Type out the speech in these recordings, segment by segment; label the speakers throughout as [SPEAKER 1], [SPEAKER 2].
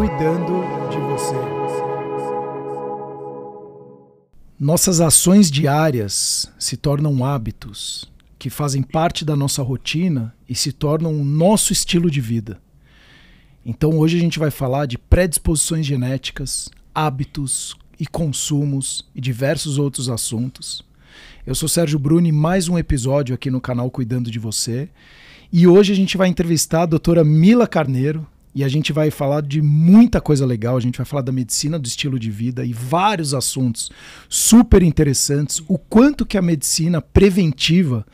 [SPEAKER 1] cuidando de você. Nossas ações diárias se tornam hábitos que fazem parte da nossa rotina e se tornam o nosso estilo de vida. Então hoje a gente vai falar de predisposições genéticas, hábitos e consumos e diversos outros assuntos. Eu sou Sérgio Bruni, mais um episódio aqui no canal Cuidando de Você. E hoje a gente vai entrevistar a doutora Mila Carneiro, e a gente vai falar de muita coisa legal. A gente vai falar da medicina do estilo de vida e vários assuntos super interessantes. O quanto que a medicina preventiva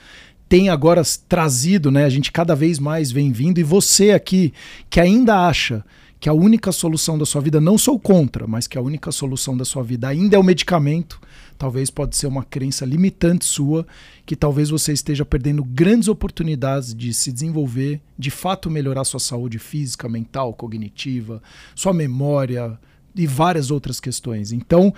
[SPEAKER 1] tem agora trazido, né? A gente cada vez mais vem vindo. E você aqui que ainda acha que a única solução da sua vida, não sou contra, mas que a única solução da sua vida ainda é o medicamento, talvez pode ser uma crença limitante sua, que talvez você esteja perdendo grandes oportunidades de se desenvolver, de fato melhorar sua saúde física, mental, cognitiva, sua memória e várias outras questões. Então,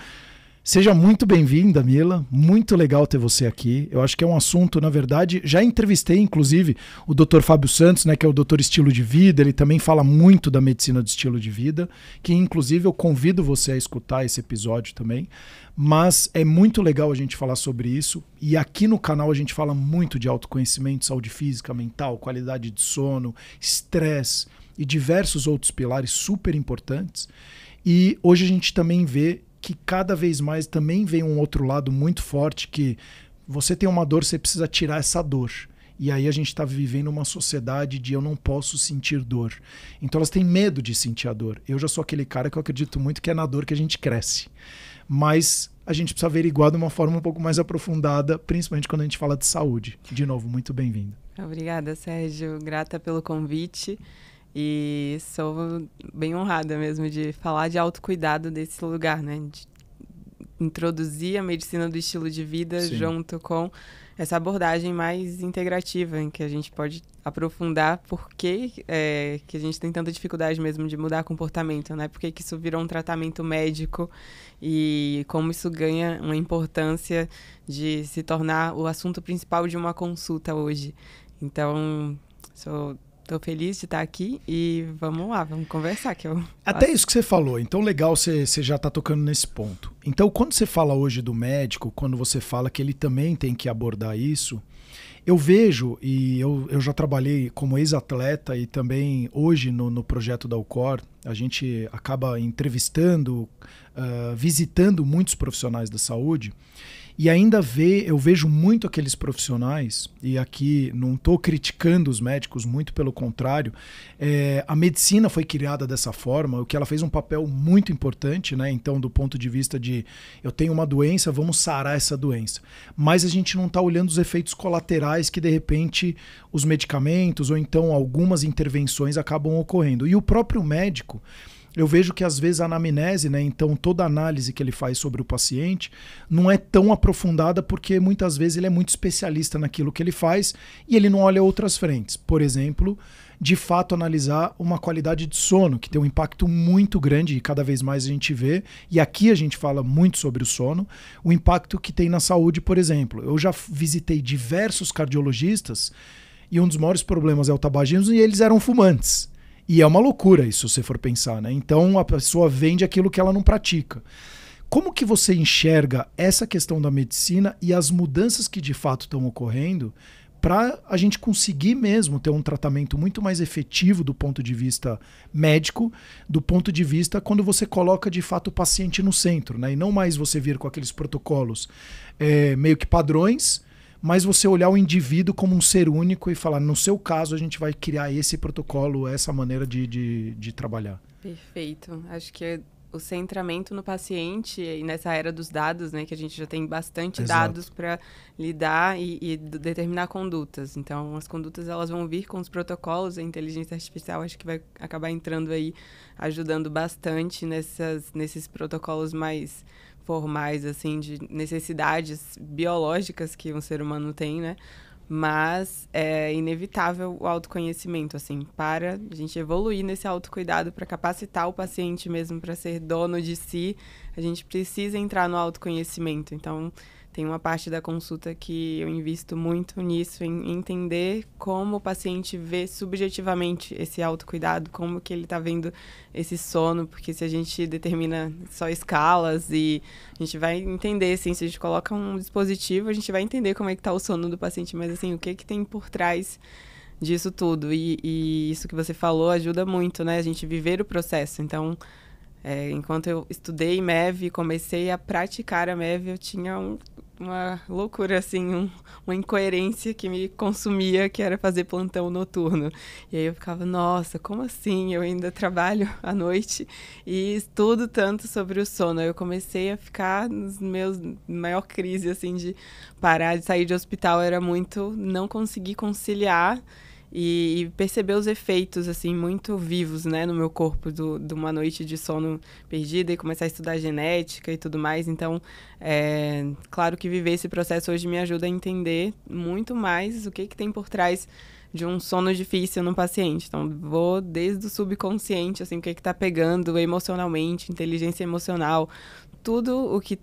[SPEAKER 1] Seja muito bem-vinda, Mila. Muito legal ter você aqui. Eu acho que é um assunto, na verdade, já entrevistei, inclusive, o Dr. Fábio Santos, né, que é o doutor estilo de vida. Ele também fala muito da medicina do estilo de vida, que inclusive eu convido você a escutar esse episódio também. Mas é muito legal a gente falar sobre isso. E aqui no canal a gente fala muito de autoconhecimento, saúde física, mental, qualidade de sono, estresse e diversos outros pilares super importantes. E hoje a gente também vê que cada vez mais também vem um outro lado muito forte que você tem uma dor, você precisa tirar essa dor. E aí a gente está vivendo uma sociedade de eu não posso sentir dor. Então elas têm medo de sentir a dor. Eu já sou aquele cara que eu acredito muito que é na dor que a gente cresce. Mas a gente precisa averiguar de uma forma um pouco mais aprofundada, principalmente quando a gente fala de saúde. De novo, muito bem-vindo.
[SPEAKER 2] Obrigada, Sérgio. Grata pelo convite. E sou bem honrada mesmo de falar de autocuidado desse lugar, né? De introduzir a medicina do estilo de vida Sim. junto com essa abordagem mais integrativa, em que a gente pode aprofundar por que, é, que a gente tem tanta dificuldade mesmo de mudar comportamento, né? Por que, que isso virou um tratamento médico e como isso ganha uma importância de se tornar o assunto principal de uma consulta hoje. Então, sou Estou feliz de estar tá aqui e vamos lá, vamos conversar. que eu Até isso
[SPEAKER 1] que você falou. Então, legal você, você já está tocando nesse ponto. Então, quando você fala hoje do médico, quando você fala que ele também tem que abordar isso, eu vejo, e eu, eu já trabalhei como ex-atleta e também hoje no, no projeto da UCOR, a gente acaba entrevistando, uh, visitando muitos profissionais da saúde. E ainda vê, eu vejo muito aqueles profissionais, e aqui não estou criticando os médicos, muito pelo contrário, é, a medicina foi criada dessa forma, o que ela fez um papel muito importante, né? Então, do ponto de vista de eu tenho uma doença, vamos sarar essa doença. Mas a gente não está olhando os efeitos colaterais que, de repente, os medicamentos ou então algumas intervenções acabam ocorrendo. E o próprio médico eu vejo que às vezes a anamnese, né, então toda análise que ele faz sobre o paciente, não é tão aprofundada porque muitas vezes ele é muito especialista naquilo que ele faz e ele não olha outras frentes. Por exemplo, de fato analisar uma qualidade de sono, que tem um impacto muito grande e cada vez mais a gente vê, e aqui a gente fala muito sobre o sono, o impacto que tem na saúde, por exemplo. Eu já visitei diversos cardiologistas e um dos maiores problemas é o tabagismo e eles eram fumantes. E é uma loucura isso, se você for pensar, né? Então a pessoa vende aquilo que ela não pratica. Como que você enxerga essa questão da medicina e as mudanças que de fato estão ocorrendo para a gente conseguir mesmo ter um tratamento muito mais efetivo do ponto de vista médico, do ponto de vista quando você coloca de fato o paciente no centro, né? E não mais você vir com aqueles protocolos é, meio que padrões mas você olhar o indivíduo como um ser único e falar, no seu caso, a gente vai criar esse protocolo, essa maneira de, de, de trabalhar.
[SPEAKER 2] Perfeito. Acho que é o centramento no paciente e nessa era dos dados, né, que a gente já tem bastante Exato. dados para lidar e, e, determinar condutas. Então, as condutas elas vão vir com os protocolos, a inteligência artificial acho que vai acabar entrando aí, ajudando bastante nessas, nesses protocolos mais formais, assim, de necessidades biológicas que um ser humano tem, né? Mas é inevitável o autoconhecimento, assim, para a gente evoluir nesse autocuidado, para capacitar o paciente mesmo para ser dono de si, a gente precisa entrar no autoconhecimento. Então, tem uma parte da consulta que eu invisto muito nisso, em entender como o paciente vê subjetivamente esse autocuidado, como que ele está vendo esse sono, porque se a gente determina só escalas e a gente vai entender, assim, se a gente coloca um dispositivo, a gente vai entender como é que está o sono do paciente, mas assim, o que que tem por trás disso tudo. E, e, isso que você falou ajuda muito, né? A gente viver o processo. Então, é, enquanto eu estudei MEV e comecei a praticar a MEV, eu tinha um uma loucura, assim, um, uma incoerência que me consumia, que era fazer plantão noturno. E aí eu ficava, nossa, como assim? Eu ainda trabalho à noite e estudo tanto sobre o sono. Eu comecei a ficar nos meus maior crise, assim, de parar de sair de hospital. Era muito não conseguir conciliar e, e perceber os efeitos, assim, muito vivos, né, no meu corpo do, de uma noite de sono perdida e começar a estudar genética e tudo mais. Então, é, claro que viver esse processo hoje me ajuda a entender muito mais o que, que tem por trás de um sono difícil no paciente. Então, vou desde o subconsciente, assim, o que é está pegando emocionalmente, inteligência emocional, tudo o que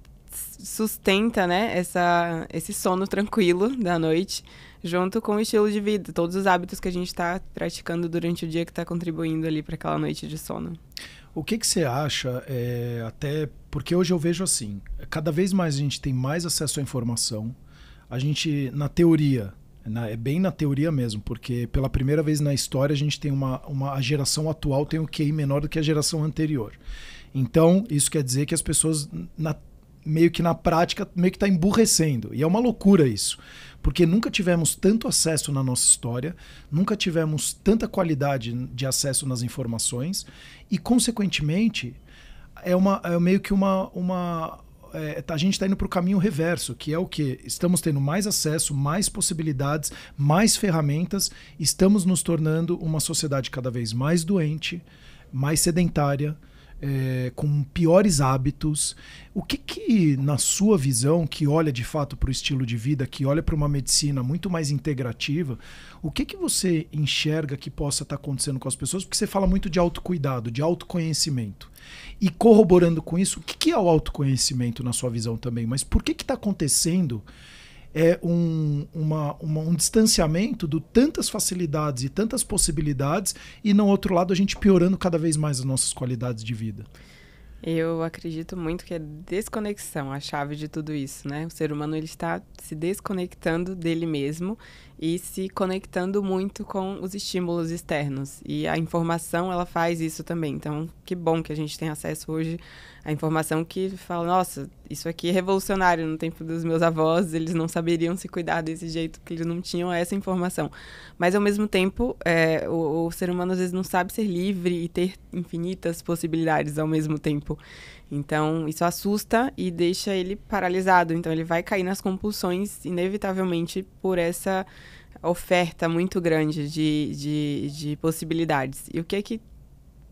[SPEAKER 2] sustenta, né, essa, esse sono tranquilo da noite, junto com o estilo de vida, todos os hábitos que a gente está praticando durante o dia que está contribuindo ali para aquela noite de sono.
[SPEAKER 1] O que, que você acha, é, até porque hoje eu vejo assim, cada vez mais a gente tem mais acesso à informação, a gente, na teoria, na, né, é bem na teoria mesmo, porque pela primeira vez na história a gente tem uma, uma a geração atual tem o um QI menor do que a geração anterior. Então, isso quer dizer que as pessoas, na meio que na prática, meio que está emburrecendo. E é uma loucura isso. Porque nunca tivemos tanto acesso na nossa história, nunca tivemos tanta qualidade de acesso nas informações, e, consequentemente, é, uma, é meio que uma. uma é, a gente está indo para o caminho reverso, que é o que? Estamos tendo mais acesso, mais possibilidades, mais ferramentas, estamos nos tornando uma sociedade cada vez mais doente, mais sedentária é, com piores hábitos. O que, que, na sua visão, que olha de fato para o estilo de vida, que olha para uma medicina muito mais integrativa, o que, que você enxerga que possa estar tá acontecendo com as pessoas? Porque você fala muito de autocuidado, de autoconhecimento. E corroborando com isso, o que, que é o autoconhecimento na sua visão também? Mas por que está acontecendo? é um, uma, uma, um distanciamento do tantas facilidades e tantas possibilidades e no outro lado a gente piorando cada vez mais as nossas qualidades de vida.
[SPEAKER 2] Eu acredito muito que é desconexão a chave de tudo isso, né? O ser humano ele está se desconectando dele mesmo e se conectando muito com os estímulos externos. E a informação, ela faz isso também. Então, que bom que a gente tem acesso hoje a informação que fala, nossa, isso aqui é revolucionário. No tempo dos meus avós, eles não saberiam se cuidar desse jeito, que eles não tinham essa informação. Mas, ao mesmo tempo, é, o, o, ser humano às vezes não sabe ser livre e ter infinitas possibilidades ao mesmo tempo. Então, isso assusta e deixa ele paralisado. Então, ele vai cair nas compulsões, inevitavelmente, por essa oferta muito grande de, de, de possibilidades. E o que é que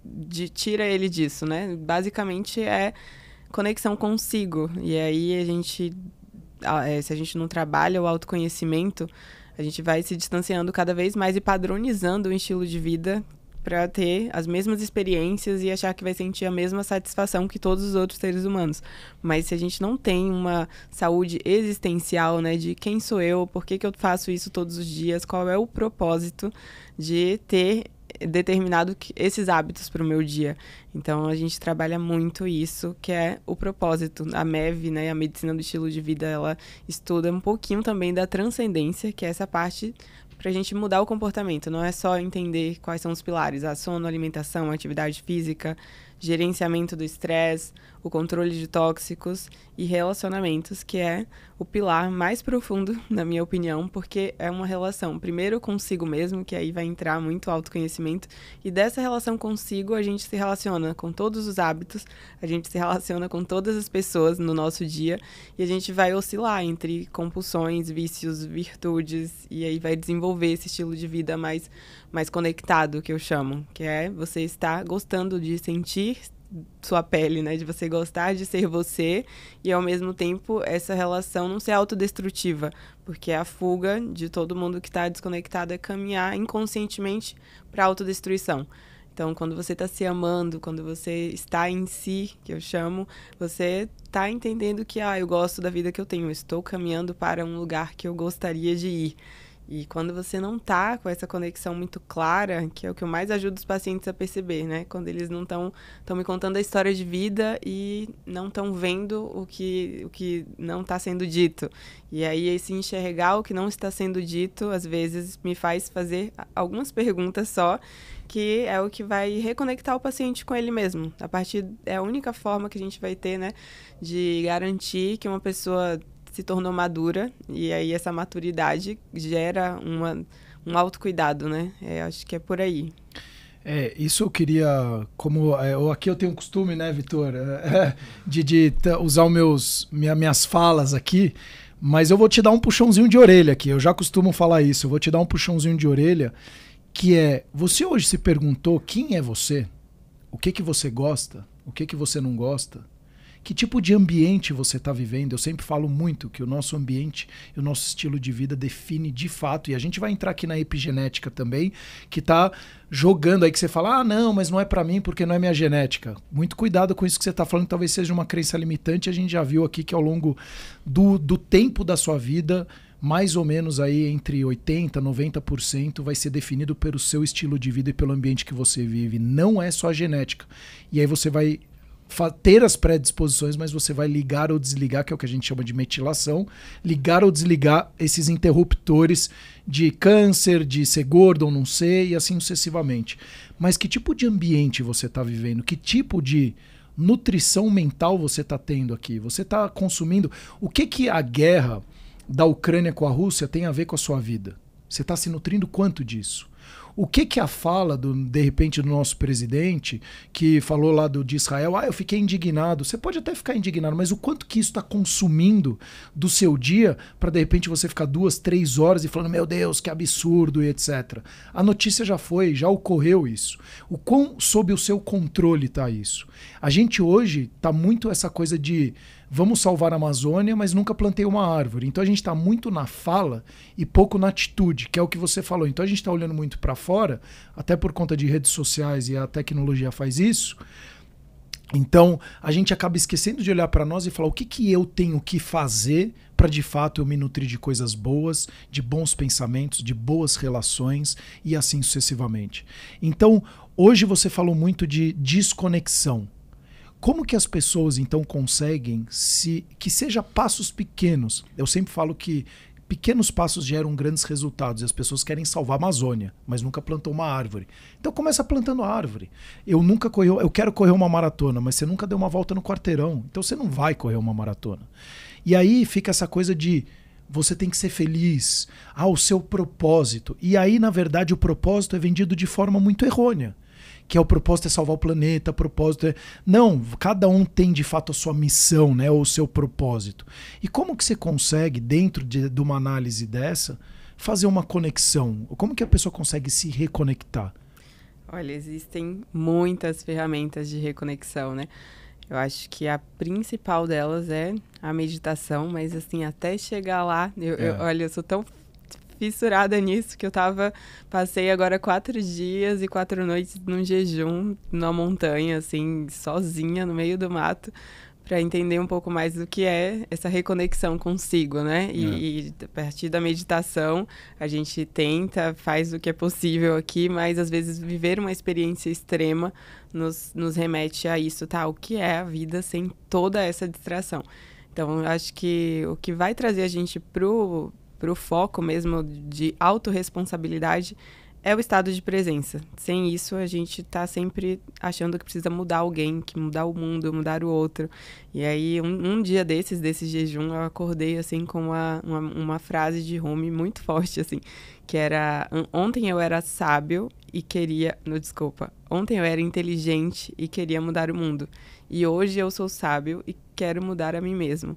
[SPEAKER 2] de, tira ele disso, né? Basicamente é conexão consigo. E aí a gente, é, se a gente não trabalha o autoconhecimento, a gente vai se distanciando cada vez mais e padronizando o estilo de vida para ter as mesmas experiências e achar que vai sentir a mesma satisfação que todos os outros seres humanos. Mas se a gente não tem uma saúde existencial, né, de quem sou eu, por que, que eu faço isso todos os dias, qual é o propósito de ter determinado esses hábitos para o meu dia. Então a gente trabalha muito isso, que é o propósito. A MEV, né, a medicina do estilo de vida, ela estuda um pouquinho também da transcendência, que é essa parte para a gente mudar o comportamento. Não é só entender quais são os pilares: a sono, alimentação, atividade física, gerenciamento do estresse, o controle de tóxicos e relacionamentos, que é o pilar mais profundo, na minha opinião, porque é uma relação, primeiro consigo mesmo, que aí vai entrar muito autoconhecimento, e dessa relação consigo a gente se relaciona com todos os hábitos, a gente se relaciona com todas as pessoas no nosso dia, e a gente vai oscilar entre compulsões, vícios, virtudes, e aí vai desenvolver esse estilo de vida mais, mais conectado, que eu chamo, que é você estar gostando de sentir sua pele, né? De você gostar de ser você e ao mesmo tempo essa relação não ser autodestrutiva, porque a fuga de todo mundo que está desconectado é caminhar inconscientemente para autodestruição. Então, quando você está se amando, quando você está em si, que eu chamo, você está entendendo que, ah, eu gosto da vida que eu tenho, estou caminhando para um lugar que eu gostaria de ir. E quando você não tá com essa conexão muito clara, que é o que eu mais ajudo os pacientes a perceber, né? Quando eles não estão estão me contando a história de vida e não estão vendo o que o que não está sendo dito. E aí esse enxergar o que não está sendo dito, às vezes me faz fazer algumas perguntas só, que é o que vai reconectar o paciente com ele mesmo. A partir é a única forma que a gente vai ter, né, de garantir que uma pessoa se tornou madura e aí essa maturidade gera uma, um autocuidado, né? É, acho que é
[SPEAKER 1] por aí. É, isso eu queria, como é, eu, aqui eu tenho um costume, né, Vitor, é, é de, de usar meus, minha, minhas falas aqui, mas eu vou te dar um puxãozinho de orelha aqui. Eu já costumo falar isso, eu vou te dar um puxãozinho de orelha, que é, você hoje se perguntou quem é você? O que que você gosta? O que que você não gosta? que tipo de ambiente você está vivendo. Eu sempre falo muito que o nosso ambiente o nosso estilo de vida define de fato, e a gente vai entrar aqui na epigenética também, que está jogando aí que você fala, ah, não, mas não é para mim porque não é minha genética. Muito cuidado com isso que você está falando, talvez seja uma crença limitante. A gente já viu aqui que ao longo do, do tempo da sua vida, mais ou menos aí entre 80% 90% vai ser definido pelo seu estilo de vida e pelo ambiente que você vive. Não é só a genética. E aí você vai ter as predisposições, mas você vai ligar ou desligar, que é o que a gente chama de metilação, ligar ou desligar esses interruptores de câncer, de ser gordo ou não ser, e assim sucessivamente. Mas que tipo de ambiente você está vivendo? Que tipo de nutrição mental você está tendo aqui? Você está consumindo? O que que a guerra da Ucrânia com a Rússia tem a ver com a sua vida? Você está se nutrindo quanto disso? O que que a fala, do, de repente, do nosso presidente, que falou lá do, de Israel, ah, eu fiquei indignado. Você pode até ficar indignado, mas o quanto que isso está consumindo do seu dia para, de repente, você ficar duas, três horas e falando, meu Deus, que absurdo e etc. A notícia já foi, já ocorreu isso. O quão sob o seu controle está isso? A gente hoje está muito essa coisa de vamos salvar a Amazônia, mas nunca plantei uma árvore. Então a gente está muito na fala e pouco na atitude, que é o que você falou. Então a gente está olhando muito para fora, até por conta de redes sociais e a tecnologia faz isso. Então a gente acaba esquecendo de olhar para nós e falar o que, que eu tenho que fazer para de fato eu me nutrir de coisas boas, de bons pensamentos, de boas relações e assim sucessivamente. Então hoje você falou muito de desconexão como que as pessoas então conseguem se que seja passos pequenos? Eu sempre falo que pequenos passos geram grandes resultados e as pessoas querem salvar a Amazônia, mas nunca plantou uma árvore. Então começa plantando árvore. Eu nunca corri, eu quero correr uma maratona, mas você nunca deu uma volta no quarteirão, então você não vai correr uma maratona. E aí fica essa coisa de você tem que ser feliz, ao ah, seu propósito. E aí, na verdade, o propósito é vendido de forma muito errônea que é o propósito é salvar o planeta, o propósito é. Não, cada um tem de fato a sua missão, né? Ou o seu propósito. E como que você consegue, dentro de, de uma análise dessa, fazer uma conexão? Como que a pessoa consegue se reconectar?
[SPEAKER 2] Olha, existem muitas ferramentas de reconexão, né? Eu acho que a principal delas é a meditação, mas assim, até chegar lá, eu, é. eu, olha, eu sou tão fissurada nisso, que eu tava. Passei agora quatro dias e quatro noites num jejum, na montanha, assim, sozinha, no meio do mato, para entender um pouco mais do que é essa reconexão consigo, né? E, é. e, a partir da meditação, a gente tenta, faz o que é possível aqui, mas às vezes viver uma experiência extrema nos, nos remete a isso, tá? O que é a vida sem toda essa distração? Então, acho que o que vai trazer a gente pro para o foco mesmo de autorresponsabilidade, é o estado de presença. Sem isso, a gente está sempre achando que precisa mudar alguém, que mudar o mundo, mudar o outro. E aí, um, um dia desses, desse jejum, eu acordei, assim, com uma, uma, uma frase de Rumi muito forte, assim, que era... Ontem eu era sábio e queria... não desculpa. Ontem eu era inteligente e queria mudar o mundo. E hoje eu sou sábio e quero mudar a mim mesmo.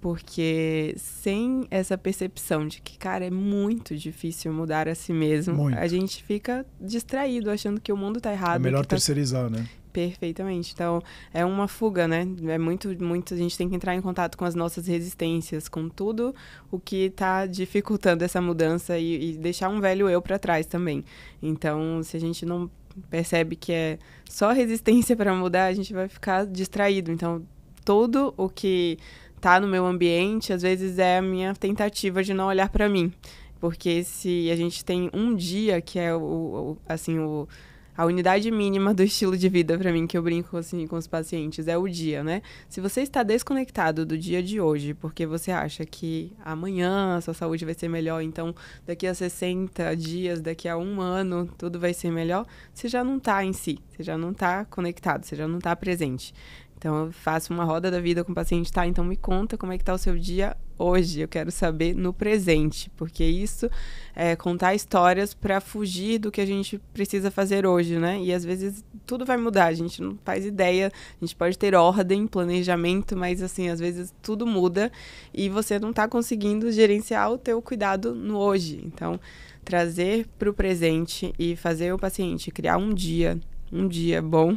[SPEAKER 2] Porque sem essa percepção de que, cara, é muito difícil mudar a si mesmo, muito. a gente fica distraído, achando que o mundo está errado. É melhor tá terceirizar, tá... né? Perfeitamente. Então, é uma fuga, né? É muito, muito. A gente tem que entrar em contato com as nossas resistências, com tudo o que está dificultando essa mudança e, e, deixar um velho eu para trás também. Então, se a gente não percebe que é só resistência para mudar, a gente vai ficar distraído. Então, todo o que tá no meu ambiente, às vezes é a minha tentativa de não olhar para mim. Porque se a gente tem um dia que é o, o assim, o a unidade mínima do estilo de vida para mim que eu brinco assim com os pacientes é o dia, né? Se você está desconectado do dia de hoje, porque você acha que amanhã a sua saúde vai ser melhor, então daqui a 60 dias, daqui a um ano, tudo vai ser melhor, você já não está em si, você já não está conectado, você já não está presente. Então eu faço uma roda da vida com o paciente, tá? Então me conta como é que tá o seu dia hoje. Eu quero saber no presente, porque isso é contar histórias para fugir do que a gente precisa fazer hoje, né? E às vezes tudo vai mudar, a gente não faz ideia. A gente pode ter ordem, planejamento, mas assim, às vezes tudo muda e você não tá conseguindo gerenciar o teu cuidado no hoje. Então, trazer para o presente e fazer o paciente criar um dia um dia bom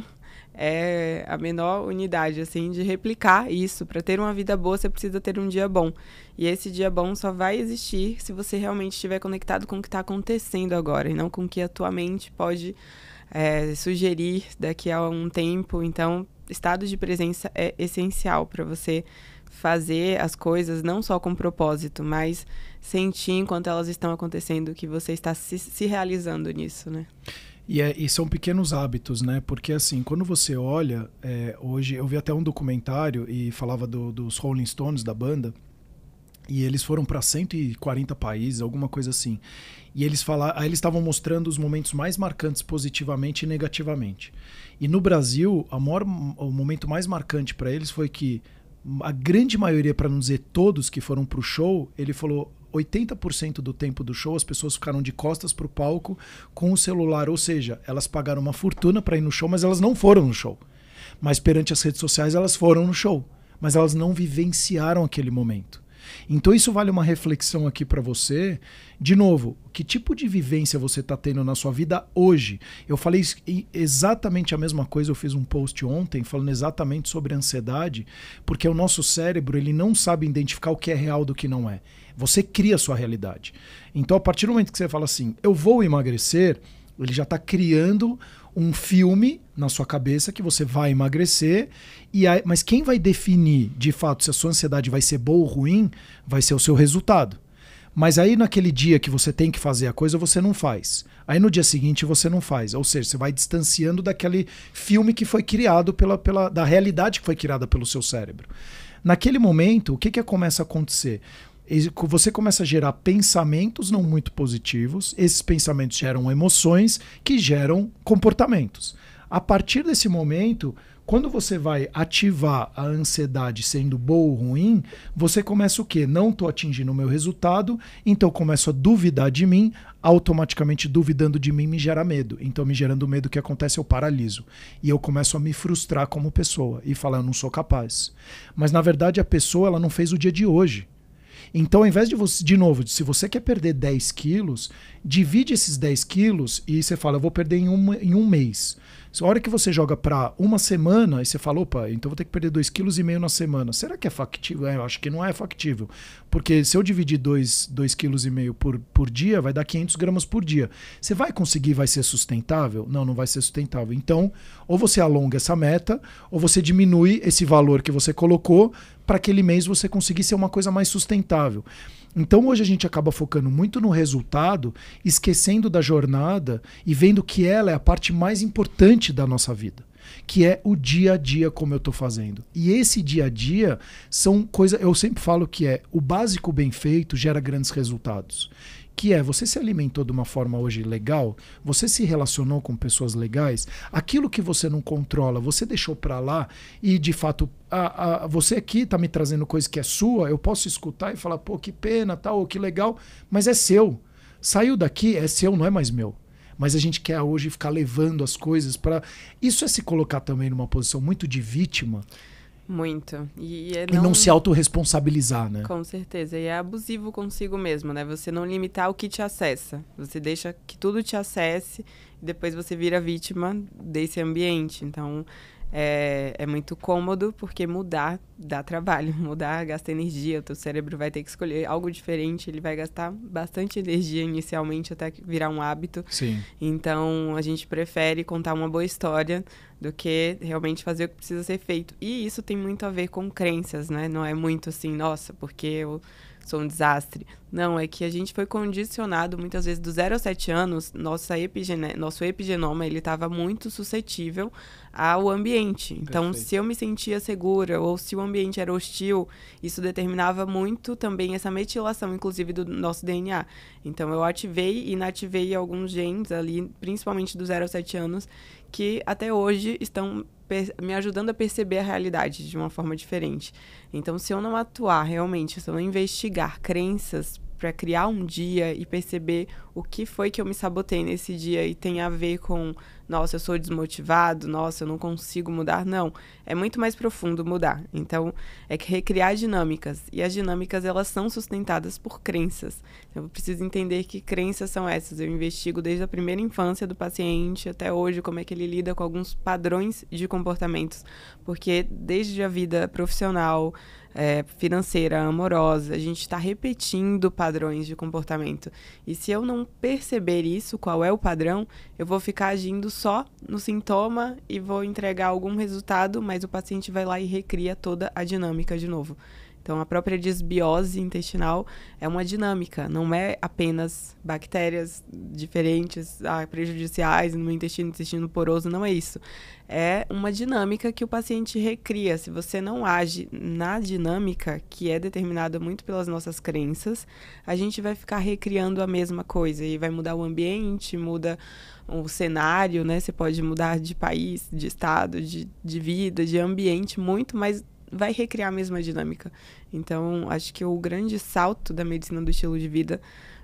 [SPEAKER 2] é a menor unidade, assim, de replicar isso. Para ter uma vida boa, você precisa ter um dia bom. E esse dia bom só vai existir se você realmente estiver conectado com o que está acontecendo agora e não com o que a tua mente pode é, sugerir daqui a um tempo. Então, estado de presença é essencial para você fazer as coisas não só com propósito, mas sentir enquanto elas estão acontecendo que você está se, se realizando nisso, né?
[SPEAKER 1] E, é, e, são pequenos hábitos, né? Porque assim, quando você olha, é, hoje eu vi até um documentário e falava do, dos Rolling Stones da banda. E eles foram para 140 países, alguma coisa assim. E eles falaram, aí eles estavam mostrando os momentos mais marcantes positivamente e negativamente. E no Brasil, maior, o momento mais marcante para eles foi que a grande maioria, para não dizer todos que foram pro show, ele falou: 80% do tempo do show as pessoas ficaram de costas para o palco com o celular, ou seja, elas pagaram uma fortuna para ir no show, mas elas não foram no show. Mas perante as redes sociais elas foram no show, mas elas não vivenciaram aquele momento. Então isso vale uma reflexão aqui para você. De novo, que tipo de vivência você está tendo na sua vida hoje? Eu falei exatamente a mesma coisa, eu fiz um post ontem falando exatamente sobre ansiedade, porque o nosso cérebro ele não sabe identificar o que é real do que não é. Você cria a sua realidade. Então, a partir do momento que você fala assim, eu vou emagrecer, ele já está criando um filme na sua cabeça que você vai emagrecer, e aí, mas quem vai definir de fato se a sua ansiedade vai ser boa ou ruim vai ser o seu resultado. Mas aí naquele dia que você tem que fazer a coisa, você não faz. Aí no dia seguinte você não faz. Ou seja, você vai distanciando daquele filme que foi criado pela, pela da realidade que foi criada pelo seu cérebro. Naquele momento, o que, que começa a acontecer? você começa a gerar pensamentos não muito positivos, esses pensamentos geram emoções que geram comportamentos. A partir desse momento, quando você vai ativar a ansiedade sendo boa ou ruim, você começa o quê? Não estou atingindo o meu resultado, então começo a duvidar de mim, automaticamente duvidando de mim me gera medo. Então, me gerando medo, o que acontece? Eu paraliso. E eu começo a me frustrar como pessoa e falar, eu não sou capaz. Mas, na verdade, a pessoa ela não fez o dia de hoje então, ao invés de você, de novo, se você quer perder 10 quilos, divide esses 10 quilos e você fala, eu vou perder em um, em um mês. A hora que você joga para uma semana e você fala, opa, então vou ter que perder 2,5 kg na semana. Será que é factível? É, eu acho que não é factível. Porque se eu dividir 2,5 kg por, por dia, vai dar 500 gramas por dia. Você vai conseguir, vai ser sustentável? Não, não vai ser sustentável. Então, ou você alonga essa meta, ou você diminui esse valor que você colocou para aquele mês você conseguir ser uma coisa mais sustentável. Então hoje a gente acaba focando muito no resultado, esquecendo da jornada e vendo que ela é a parte mais importante da nossa vida que é o dia a dia como eu estou fazendo. E esse dia a dia são coisas, eu sempre falo que é o básico bem feito gera grandes resultados que é você se alimentou de uma forma hoje legal, você se relacionou com pessoas legais, aquilo que você não controla, você deixou para lá e de fato a, a, você aqui está me trazendo coisa que é sua, eu posso escutar e falar, pô, que pena, tal, ou que legal, mas é seu. Saiu daqui, é seu, não é mais meu mas a gente quer hoje ficar levando as coisas para isso é se colocar também numa posição muito de vítima
[SPEAKER 2] muito. E, é não... e não se autorresponsabilizar, né? Com certeza. E é abusivo consigo mesmo, né? Você não limitar o que te acessa. Você deixa que tudo te acesse e depois você vira vítima desse ambiente. Então, é, é muito cômodo, porque mudar dá trabalho, mudar gasta energia, o teu cérebro vai ter que escolher algo diferente, ele vai gastar bastante energia inicialmente até virar um hábito. Sim. Então, a gente prefere contar uma boa história do que realmente fazer o que precisa ser feito. E isso tem muito a ver com crenças, né? Não é muito assim, nossa, porque eu sou um desastre. Não, é que a gente foi condicionado muitas vezes do 0 aos 7 anos, nossa epigene... nosso epigenoma ele estava muito suscetível ao ambiente. Então, Perfeito. se eu me sentia segura ou se o ambiente era hostil, isso determinava muito também essa metilação, inclusive do nosso DNA. Então, eu ativei e inativei alguns genes ali, principalmente do 0 aos 7 anos, que até hoje estão me ajudando a perceber a realidade de uma forma diferente. Então, se eu não atuar realmente, se eu não investigar crenças para criar um dia e perceber o que foi que eu me sabotei nesse dia e tem a ver com nossa, eu sou desmotivado, nossa, eu não consigo mudar. Não, é muito mais profundo mudar. Então, é que recriar dinâmicas. E as dinâmicas, elas são sustentadas por crenças. Eu preciso entender que crenças são essas. Eu investigo desde a primeira infância do paciente até hoje, como é que ele lida com alguns padrões de comportamentos. Porque desde a vida profissional, é, financeira, amorosa, a gente está repetindo padrões de comportamento. E se eu não perceber isso, qual é o padrão, eu vou ficar agindo só no sintoma e vou entregar algum resultado, mas o paciente vai lá e recria toda a dinâmica de novo. Então, a própria disbiose intestinal é uma dinâmica, não é apenas bactérias diferentes, ah, prejudiciais no intestino, intestino poroso, não é isso. É uma dinâmica que o paciente recria. Se você não age na dinâmica, que é determinada muito pelas nossas crenças, a gente vai ficar recriando a mesma coisa e vai mudar o ambiente, muda o cenário, né? Você pode mudar de país, de estado, de, de vida, de ambiente muito, mas vai recriar a mesma dinâmica. Então, acho que o grande salto da medicina do estilo de vida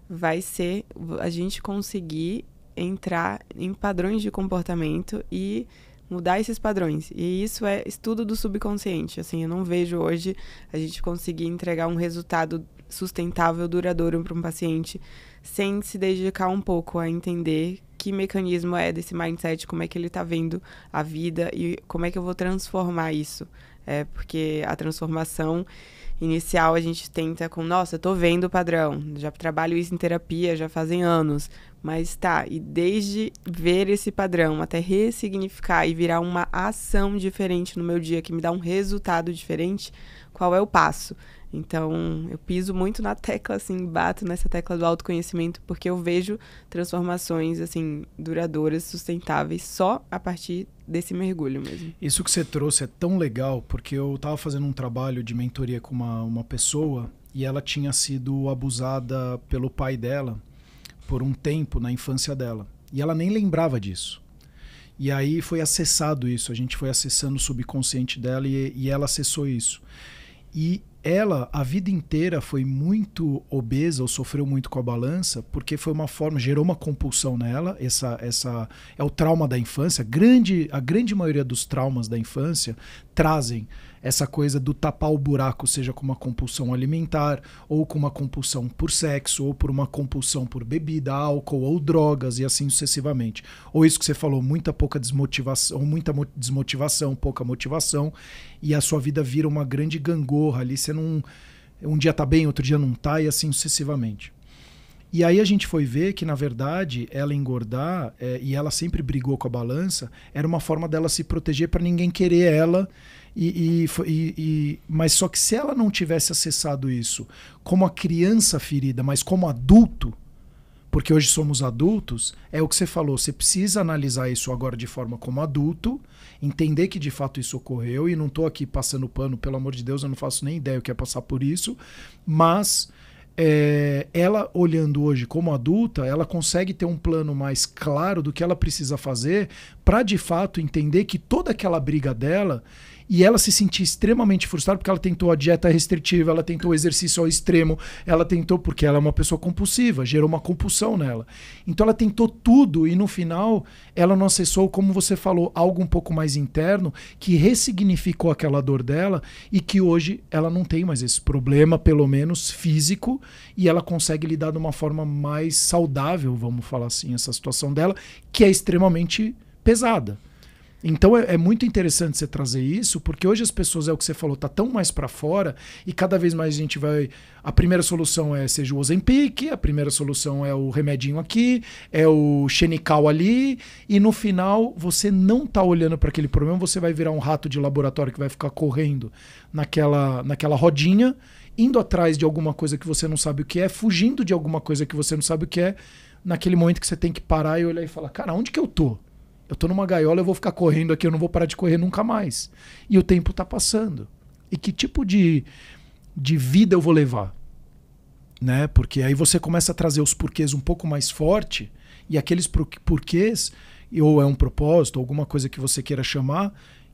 [SPEAKER 2] vai ser a gente conseguir entrar em padrões de comportamento e mudar esses padrões. E isso é estudo do subconsciente. Assim, eu não vejo hoje a gente conseguir entregar um resultado sustentável, duradouro para um paciente sem se dedicar um pouco a entender que mecanismo é desse mindset, como é que ele está vendo a vida e como é que eu vou transformar isso é porque a transformação inicial a gente tenta com, nossa, eu tô vendo o padrão, já trabalho isso em terapia, já fazem anos. Mas tá, e desde ver esse padrão até ressignificar e virar uma ação diferente no meu dia que me dá um resultado diferente, qual é o passo? Então, eu piso muito na tecla, assim, bato nessa tecla do autoconhecimento, porque eu vejo transformações, assim, duradouras, sustentáveis, só a partir desse mergulho mesmo.
[SPEAKER 1] Isso que você trouxe é tão legal, porque eu estava fazendo um trabalho de mentoria com uma, uma pessoa e ela tinha sido abusada pelo pai dela por um tempo na infância dela. E ela nem lembrava disso. E aí foi acessado isso, a gente foi acessando o subconsciente dela e, e ela acessou isso. E ela a vida inteira foi muito obesa ou sofreu muito com a balança porque foi uma forma gerou uma compulsão nela essa essa é o trauma da infância grande a grande maioria dos traumas da infância trazem essa coisa do tapar o buraco, seja com uma compulsão alimentar, ou com uma compulsão por sexo, ou por uma compulsão por bebida, álcool ou drogas e assim sucessivamente. Ou isso que você falou, muita pouca desmotivação, muita desmotivação, pouca motivação, e a sua vida vira uma grande gangorra ali, você não um dia tá bem, outro dia não tá e assim sucessivamente. E aí a gente foi ver que, na verdade, ela engordar, é, e ela sempre brigou com a balança, era uma forma dela se proteger para ninguém querer ela e, e, e, mas só que se ela não tivesse acessado isso como a criança ferida, mas como adulto, porque hoje somos adultos, é o que você falou, você precisa analisar isso agora de forma como adulto, entender que de fato isso ocorreu, e não estou aqui passando pano, pelo amor de Deus, eu não faço nem ideia o que é passar por isso, mas é, ela olhando hoje como adulta, ela consegue ter um plano mais claro do que ela precisa fazer para de fato entender que toda aquela briga dela e ela se sentiu extremamente frustrada porque ela tentou a dieta restritiva, ela tentou o exercício ao extremo, ela tentou porque ela é uma pessoa compulsiva, gerou uma compulsão nela. Então ela tentou tudo e no final ela não acessou, como você falou, algo um pouco mais interno que ressignificou aquela dor dela e que hoje ela não tem mais esse problema, pelo menos físico, e ela consegue lidar de uma forma mais saudável, vamos falar assim, essa situação dela, que é extremamente pesada. Então é, é, muito interessante você trazer isso, porque hoje as pessoas, é o que você falou, tá tão mais para fora e cada vez mais a gente vai. A primeira solução é seja o Ozempic, a primeira solução é o remedinho aqui, é o Xenical ali, e no final você não tá olhando para aquele problema, você vai virar um rato de laboratório que vai ficar correndo naquela, naquela rodinha, indo atrás de alguma coisa que você não sabe o que é, fugindo de alguma coisa que você não sabe o que é, naquele momento que você tem que parar e olhar e falar: cara, onde que eu tô? Eu estou numa gaiola, eu vou ficar correndo aqui, eu não vou parar de correr nunca mais. E o tempo está passando. E que tipo de, de vida eu vou levar? Né? Porque aí você começa a trazer os porquês um pouco mais forte, e aqueles porquês, ou é um propósito, alguma coisa que você queira chamar,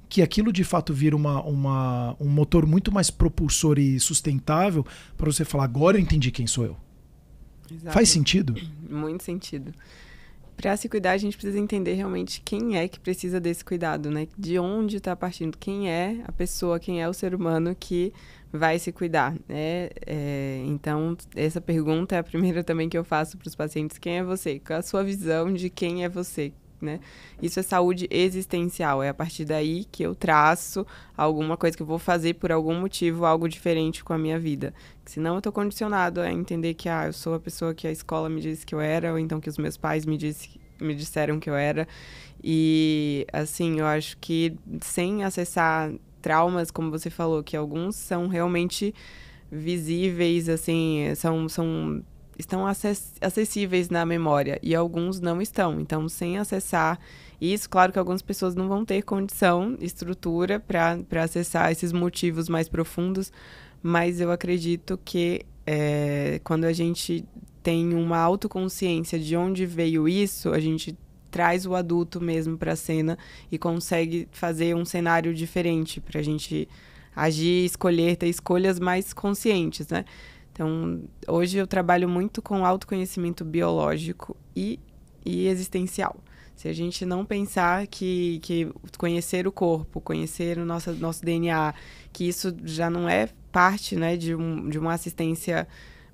[SPEAKER 1] que aquilo de fato vira uma, uma, um motor muito mais propulsor e sustentável para você falar: agora eu entendi quem sou eu.
[SPEAKER 2] Exato. Faz sentido? Muito sentido para se cuidar, a gente precisa entender realmente quem é que precisa desse cuidado, né? De onde está partindo, quem é a pessoa, quem é o ser humano que vai se cuidar, né? É, então, essa pergunta é a primeira também que eu faço para os pacientes: quem é você? Qual a sua visão de quem é você? Né? Isso é saúde existencial. É a partir daí que eu traço alguma coisa que eu vou fazer por algum motivo, algo diferente com a minha vida. senão eu estou condicionado a entender que ah, eu sou a pessoa que a escola me disse que eu era, ou então que os meus pais me, disse, me disseram que eu era. E assim, eu acho que sem acessar traumas, como você falou, que alguns são realmente visíveis, assim, são, são estão acess acessíveis na memória e alguns não estão. Então, sem acessar isso, claro que algumas pessoas não vão ter condição, estrutura para acessar esses motivos mais profundos, mas eu acredito que é, quando a gente tem uma autoconsciência de onde veio isso, a gente traz o adulto mesmo para a cena e consegue fazer um cenário diferente para a gente agir, escolher, ter escolhas mais conscientes, né? Então, hoje eu trabalho muito com autoconhecimento biológico e, e existencial. Se a gente não pensar que, que conhecer o corpo, conhecer o nosso, nosso DNA, que isso já não é parte né, de, um, de uma assistência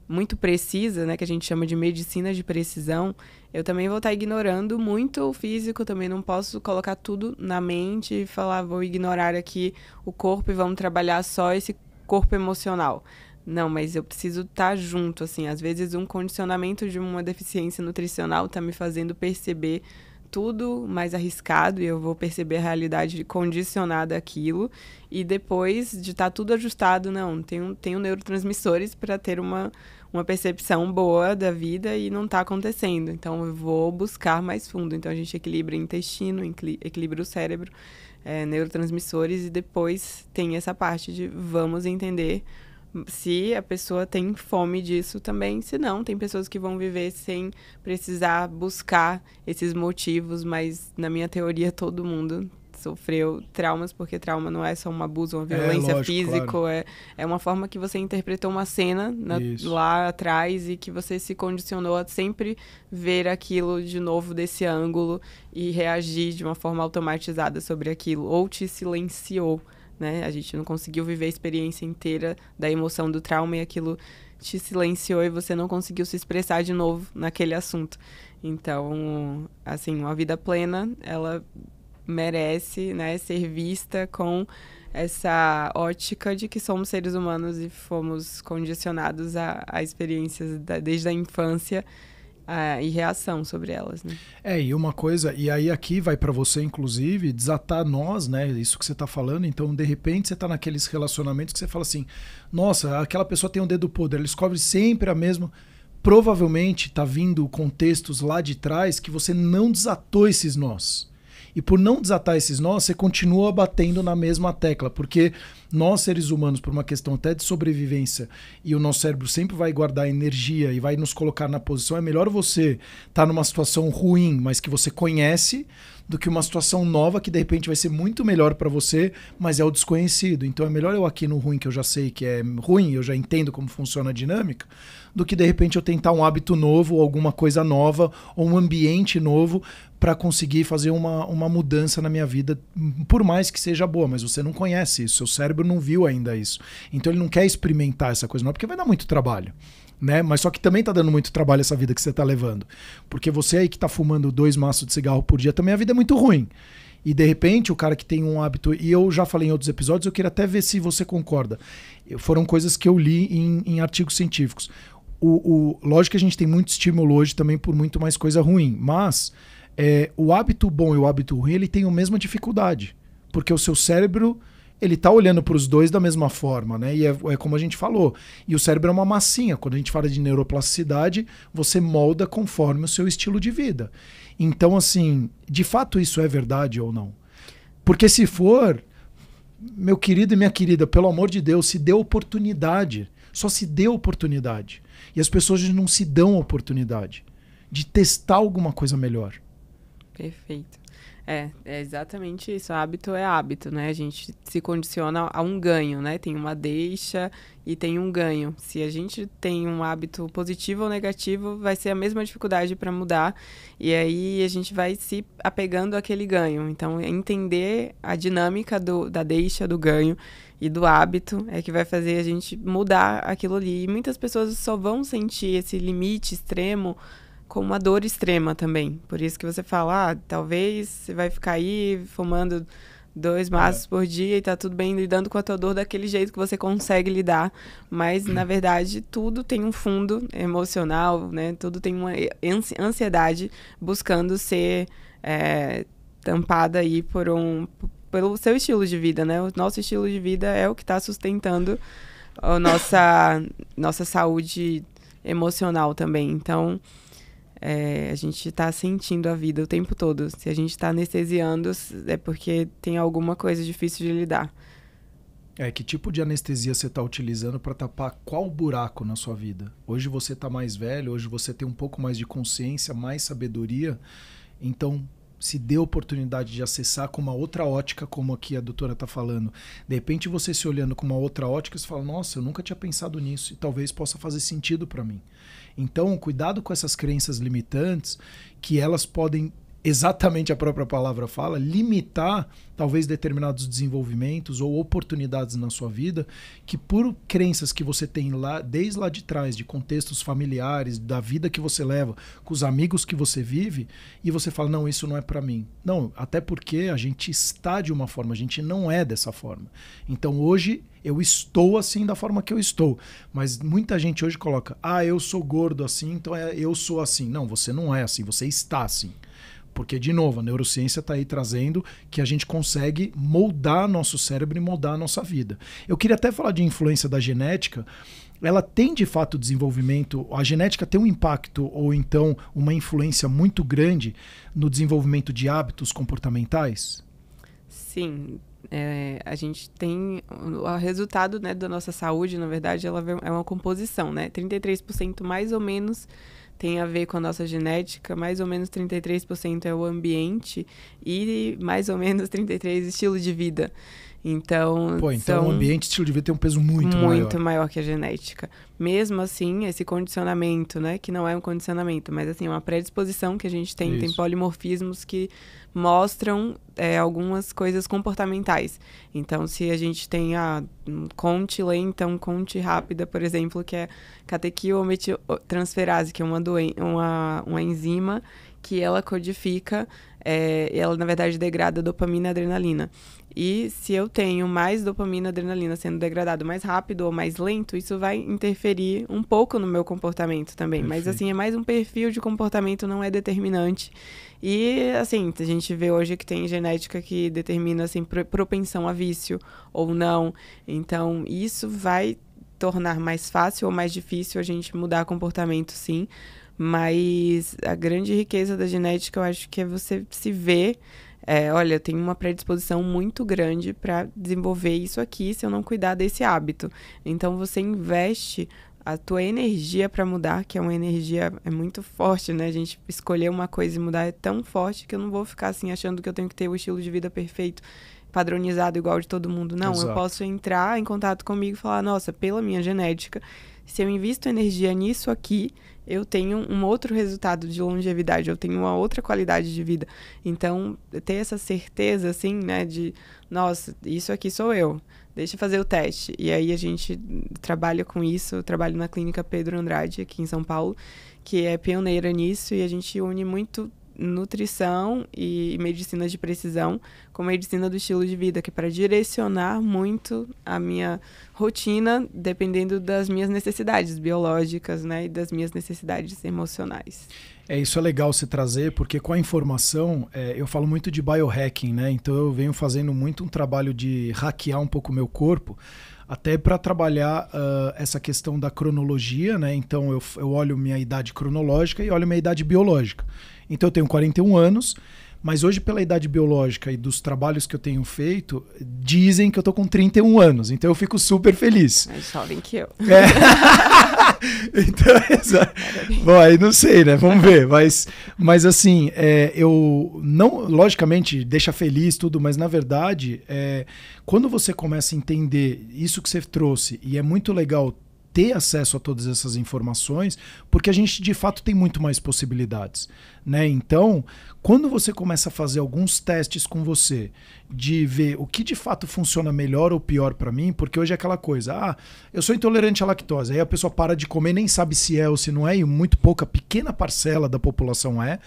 [SPEAKER 2] muito precisa, né, que a gente chama de medicina de precisão, eu também vou estar ignorando muito o físico, também não posso colocar tudo na mente e falar, vou ignorar aqui o corpo e vamos trabalhar só esse corpo emocional não, mas eu preciso estar tá junto, assim. Às vezes um condicionamento de uma deficiência nutricional está me fazendo perceber tudo mais arriscado e eu vou perceber a realidade condicionada àquilo. E depois de estar tá tudo ajustado, não, tenho, tenho neurotransmissores para ter uma, uma percepção boa da vida e não está acontecendo. Então eu vou buscar mais fundo. Então a gente equilibra intestino, equilibra o cérebro, é, neurotransmissores e depois tem essa parte de vamos entender se a pessoa tem fome disso também, se não, tem pessoas que vão viver sem precisar buscar esses motivos, mas na minha teoria todo mundo sofreu traumas, porque trauma não é só um abuso, uma é, violência é, lógico, física, claro. é, é uma forma que você interpretou uma cena na, lá atrás e que você se condicionou a sempre ver aquilo de novo desse ângulo e reagir de uma forma automatizada sobre aquilo, ou te silenciou né? A gente não conseguiu viver a experiência inteira da emoção do trauma e aquilo te silenciou e você não conseguiu se expressar de novo naquele assunto. Então, assim, uma vida plena, ela merece, né, ser vista com essa ótica de que somos seres humanos e fomos condicionados a, a experiências da, desde a infância é, e reação sobre elas. Né?
[SPEAKER 1] É, e uma coisa, e aí aqui vai para você, inclusive, desatar nós, né? Isso que você está falando. Então, de repente, você está naqueles relacionamentos que você fala assim: nossa, aquela pessoa tem um dedo podre, ela descobre sempre a mesma. Provavelmente está vindo contextos lá de trás que você não desatou esses nós. E por não desatar esses nós, você continua batendo na mesma tecla, porque nós, seres humanos, por uma questão até de sobrevivência, e o nosso cérebro sempre vai guardar energia e vai nos colocar na posição, é melhor você estar tá numa situação ruim, mas que você conhece do que uma situação nova que de repente vai ser muito melhor para você, mas é o desconhecido. Então é melhor eu aqui no ruim que eu já sei que é ruim, eu já entendo como funciona a dinâmica, do que de repente eu tentar um hábito novo, alguma coisa nova, ou um ambiente novo para conseguir fazer uma, uma mudança na minha vida, por mais que seja boa, mas você não conhece isso, seu cérebro não viu ainda isso. Então ele não quer experimentar essa coisa, não, porque vai dar muito trabalho né? Mas só que também tá dando muito trabalho essa vida que você tá levando. Porque você aí que tá fumando dois maços de cigarro por dia, também a vida é muito ruim. E de repente, o cara que tem um hábito, e eu já falei em outros episódios, eu queria até ver se você concorda. Foram coisas que eu li em, em artigos científicos. O, o, lógico que a gente tem muito estímulo hoje também por muito mais coisa ruim, mas é, o hábito bom e o hábito ruim ele tem a mesma dificuldade, porque o seu cérebro ele está olhando para os dois da mesma forma, né? E é, é, como a gente falou. E o cérebro é uma massinha. Quando a gente fala de neuroplasticidade, você molda conforme o seu estilo de vida. Então, assim, de fato isso é verdade ou não? Porque se for, meu querido e minha querida, pelo amor de Deus, se dê oportunidade. Só se dê oportunidade. E as pessoas não se dão oportunidade de testar alguma coisa melhor.
[SPEAKER 2] Perfeito. É, é exatamente isso. Hábito é hábito, né? A gente se condiciona a um ganho, né? Tem uma deixa e tem um ganho. Se a gente tem um hábito positivo ou negativo, vai ser a mesma dificuldade para mudar. E aí a gente vai se apegando àquele ganho. Então, entender a dinâmica do, da deixa, do ganho e do hábito é que vai fazer a gente mudar aquilo ali. E muitas pessoas só vão sentir esse limite extremo com uma dor extrema também. Por isso que você fala, ah, talvez você vai ficar aí fumando dois é. maços é. por dia e tá tudo bem lidando com a tua dor daquele jeito que você consegue lidar, mas na verdade tudo tem um fundo emocional, né? Tudo tem uma ansiedade buscando ser é, tampada aí por um pelo seu estilo de vida, né? O nosso estilo de vida é o que está sustentando a nossa nossa saúde emocional também. Então, é, a gente está sentindo a vida o tempo todo. Se a gente está anestesiando, é porque tem alguma coisa difícil de lidar.
[SPEAKER 1] É, que tipo de anestesia você está utilizando para tapar qual buraco na sua vida? Hoje você está mais velho, hoje você tem um pouco mais de consciência, mais sabedoria. Então, se dê a oportunidade de acessar com uma outra ótica, como aqui a doutora está falando. De repente, você se olhando com uma outra ótica, você fala: Nossa, eu nunca tinha pensado nisso e talvez possa fazer sentido para mim. Então, cuidado com essas crenças limitantes, que elas podem exatamente a própria palavra fala, limitar talvez determinados desenvolvimentos ou oportunidades na sua vida que por crenças que você tem lá desde lá de trás, de contextos familiares, da vida que você leva, com os amigos que você vive, e você fala não, isso não é para mim. Não, até porque a gente está de uma forma, a gente não é dessa forma. Então hoje eu estou assim da forma que eu estou, mas muita gente hoje coloca: "Ah, eu sou gordo assim, então é, eu sou assim". Não, você não é assim, você está assim. Porque, de novo, a neurociência está aí trazendo que a gente consegue moldar nosso cérebro e moldar a nossa vida. Eu queria até falar de influência da genética. Ela tem de fato desenvolvimento, a genética tem um impacto ou então uma influência muito grande no desenvolvimento de hábitos comportamentais?
[SPEAKER 2] Sim, é, a gente tem o resultado né, da nossa saúde, na verdade, ela é uma composição, né? 33% mais ou menos tem a ver com a nossa genética, mais ou menos 33% é o ambiente e mais ou menos 33% é estilo de vida. Então, Pô, então o ambiente estilo de vida tem um peso muito, muito maior. Muito maior que a genética. Mesmo assim, esse condicionamento, né, que não é um condicionamento, mas assim, é uma predisposição que a gente tem, Isso. tem polimorfismos que mostram é, algumas coisas comportamentais. Então, se a gente tem a conte lenta, um conte rápida, por exemplo, que é catequiometransferase, que é uma, uma, uma enzima que ela codifica, é, ela na verdade degrada dopamina e adrenalina. E se eu tenho mais dopamina e adrenalina sendo degradado mais rápido ou mais lento, isso vai interferir um pouco no meu comportamento também. Perfeito. Mas assim, é mais um perfil de comportamento, não é determinante. E assim, a gente vê hoje que tem genética que determina assim propensão a vício ou não. Então, isso vai tornar mais fácil ou mais difícil a gente mudar comportamento, sim. Mas a grande riqueza da genética, eu acho que é você se ver é, olha, eu tenho uma predisposição muito grande para desenvolver isso aqui se eu não cuidar desse hábito. Então você investe a tua energia para mudar, que é uma energia é muito forte, né? A gente escolher uma coisa e mudar é tão forte que eu não vou ficar assim achando que eu tenho que ter o estilo de vida perfeito, padronizado igual de todo mundo. Não, Exato. eu posso entrar em contato comigo e falar, nossa, pela minha genética, se eu invisto energia nisso aqui, eu tenho um outro resultado de longevidade, eu tenho uma outra qualidade de vida. Então, ter essa certeza, assim, né, de, nossa, isso aqui sou eu, deixa eu fazer o teste. E aí a gente trabalha com isso, eu trabalho na Clínica Pedro Andrade, aqui em São Paulo, que é pioneira nisso, e a gente une muito nutrição e medicina de precisão com medicina do estilo de vida, que é para direcionar muito a minha rotina, dependendo das minhas necessidades biológicas, né, e das minhas necessidades emocionais.
[SPEAKER 1] É, isso é legal se trazer, porque com a informação, é, eu falo muito de biohacking, né? Então eu venho fazendo muito um trabalho de hackear um pouco o meu corpo, até para trabalhar uh, essa questão da cronologia, né? Então eu, eu olho minha idade cronológica e olho minha idade biológica. Então eu tenho 41 anos, mas hoje, pela idade biológica e dos trabalhos que eu tenho feito, dizem que eu tô com 31 anos. Então eu fico super feliz. Mais jovem que eu. É. então, exato. Bom, aí não sei, né? Vamos ver. Mas, mas assim, é, eu não, logicamente, deixa feliz tudo, mas na verdade, é, quando você começa a entender isso que você trouxe, e é muito legal ter acesso a todas essas informações, porque a gente de fato tem muito mais possibilidades, né? Então, quando você começa a fazer alguns testes com você de ver o que de fato funciona melhor ou pior para mim, porque hoje é aquela coisa, ah, eu sou intolerante à lactose, aí a pessoa para de comer, nem sabe se é ou se não é, e muito pouca pequena parcela da população é,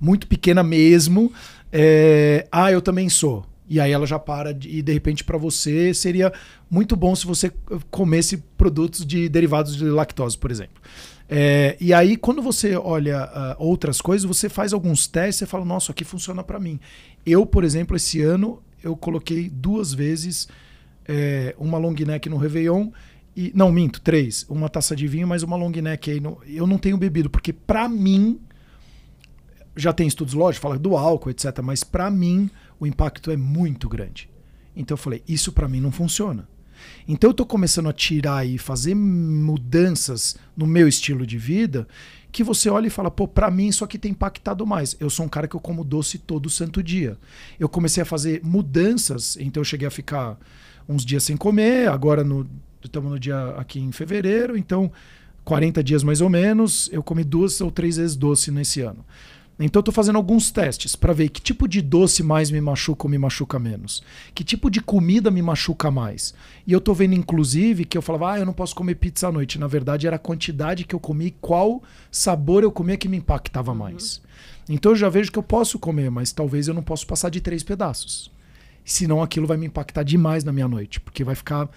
[SPEAKER 1] muito pequena mesmo. É, ah, eu também sou e aí ela já para de, e de repente para você seria muito bom se você comesse produtos de derivados de lactose, por exemplo. É, e aí quando você olha uh, outras coisas, você faz alguns testes e fala, nossa, aqui funciona para mim. Eu, por exemplo, esse ano eu coloquei duas vezes é, uma long neck no Réveillon e não minto, três, uma taça de vinho, mais uma long neck aí. No, eu não tenho bebido porque para mim já tem estudos lógicos, fala do álcool, etc. Mas para mim o impacto é muito grande. Então eu falei, isso para mim não funciona. Então eu estou começando a tirar e fazer mudanças no meu estilo de vida que você olha e fala, pô, para mim isso aqui tem impactado mais. Eu sou um cara que eu como doce todo santo dia. Eu comecei a fazer mudanças, então eu cheguei a ficar uns dias sem comer, agora no estamos no dia aqui em fevereiro, então 40 dias mais ou menos, eu comi duas ou três vezes doce nesse ano. Então eu estou fazendo alguns testes para ver que tipo de doce mais me machuca ou me machuca menos. Que tipo de comida me machuca mais. E eu estou vendo, inclusive, que eu falava, ah, eu não posso comer pizza à noite. Na verdade, era a quantidade que eu comi e qual sabor eu comia que me impactava uhum. mais. Uhum. Então eu já vejo que eu posso comer, mas talvez eu não posso passar de três pedaços. Senão aquilo vai me impactar demais na minha noite, porque vai ficar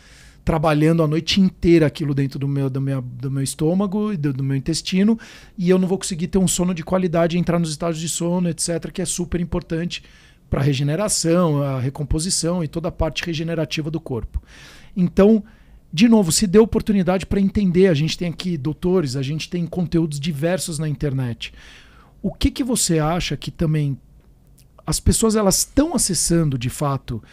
[SPEAKER 1] trabalhando a noite inteira aquilo dentro do meu, do meu, do meu estômago e do, do, meu intestino, e eu não vou conseguir ter um sono de qualidade, entrar nos estágios de sono, etc., que é super importante para a regeneração, a recomposição e toda a parte regenerativa do corpo. Então, de novo, se dê oportunidade para entender. A gente tem aqui doutores, a gente tem conteúdos diversos na internet. O que, que você acha que também as pessoas elas estão acessando de fato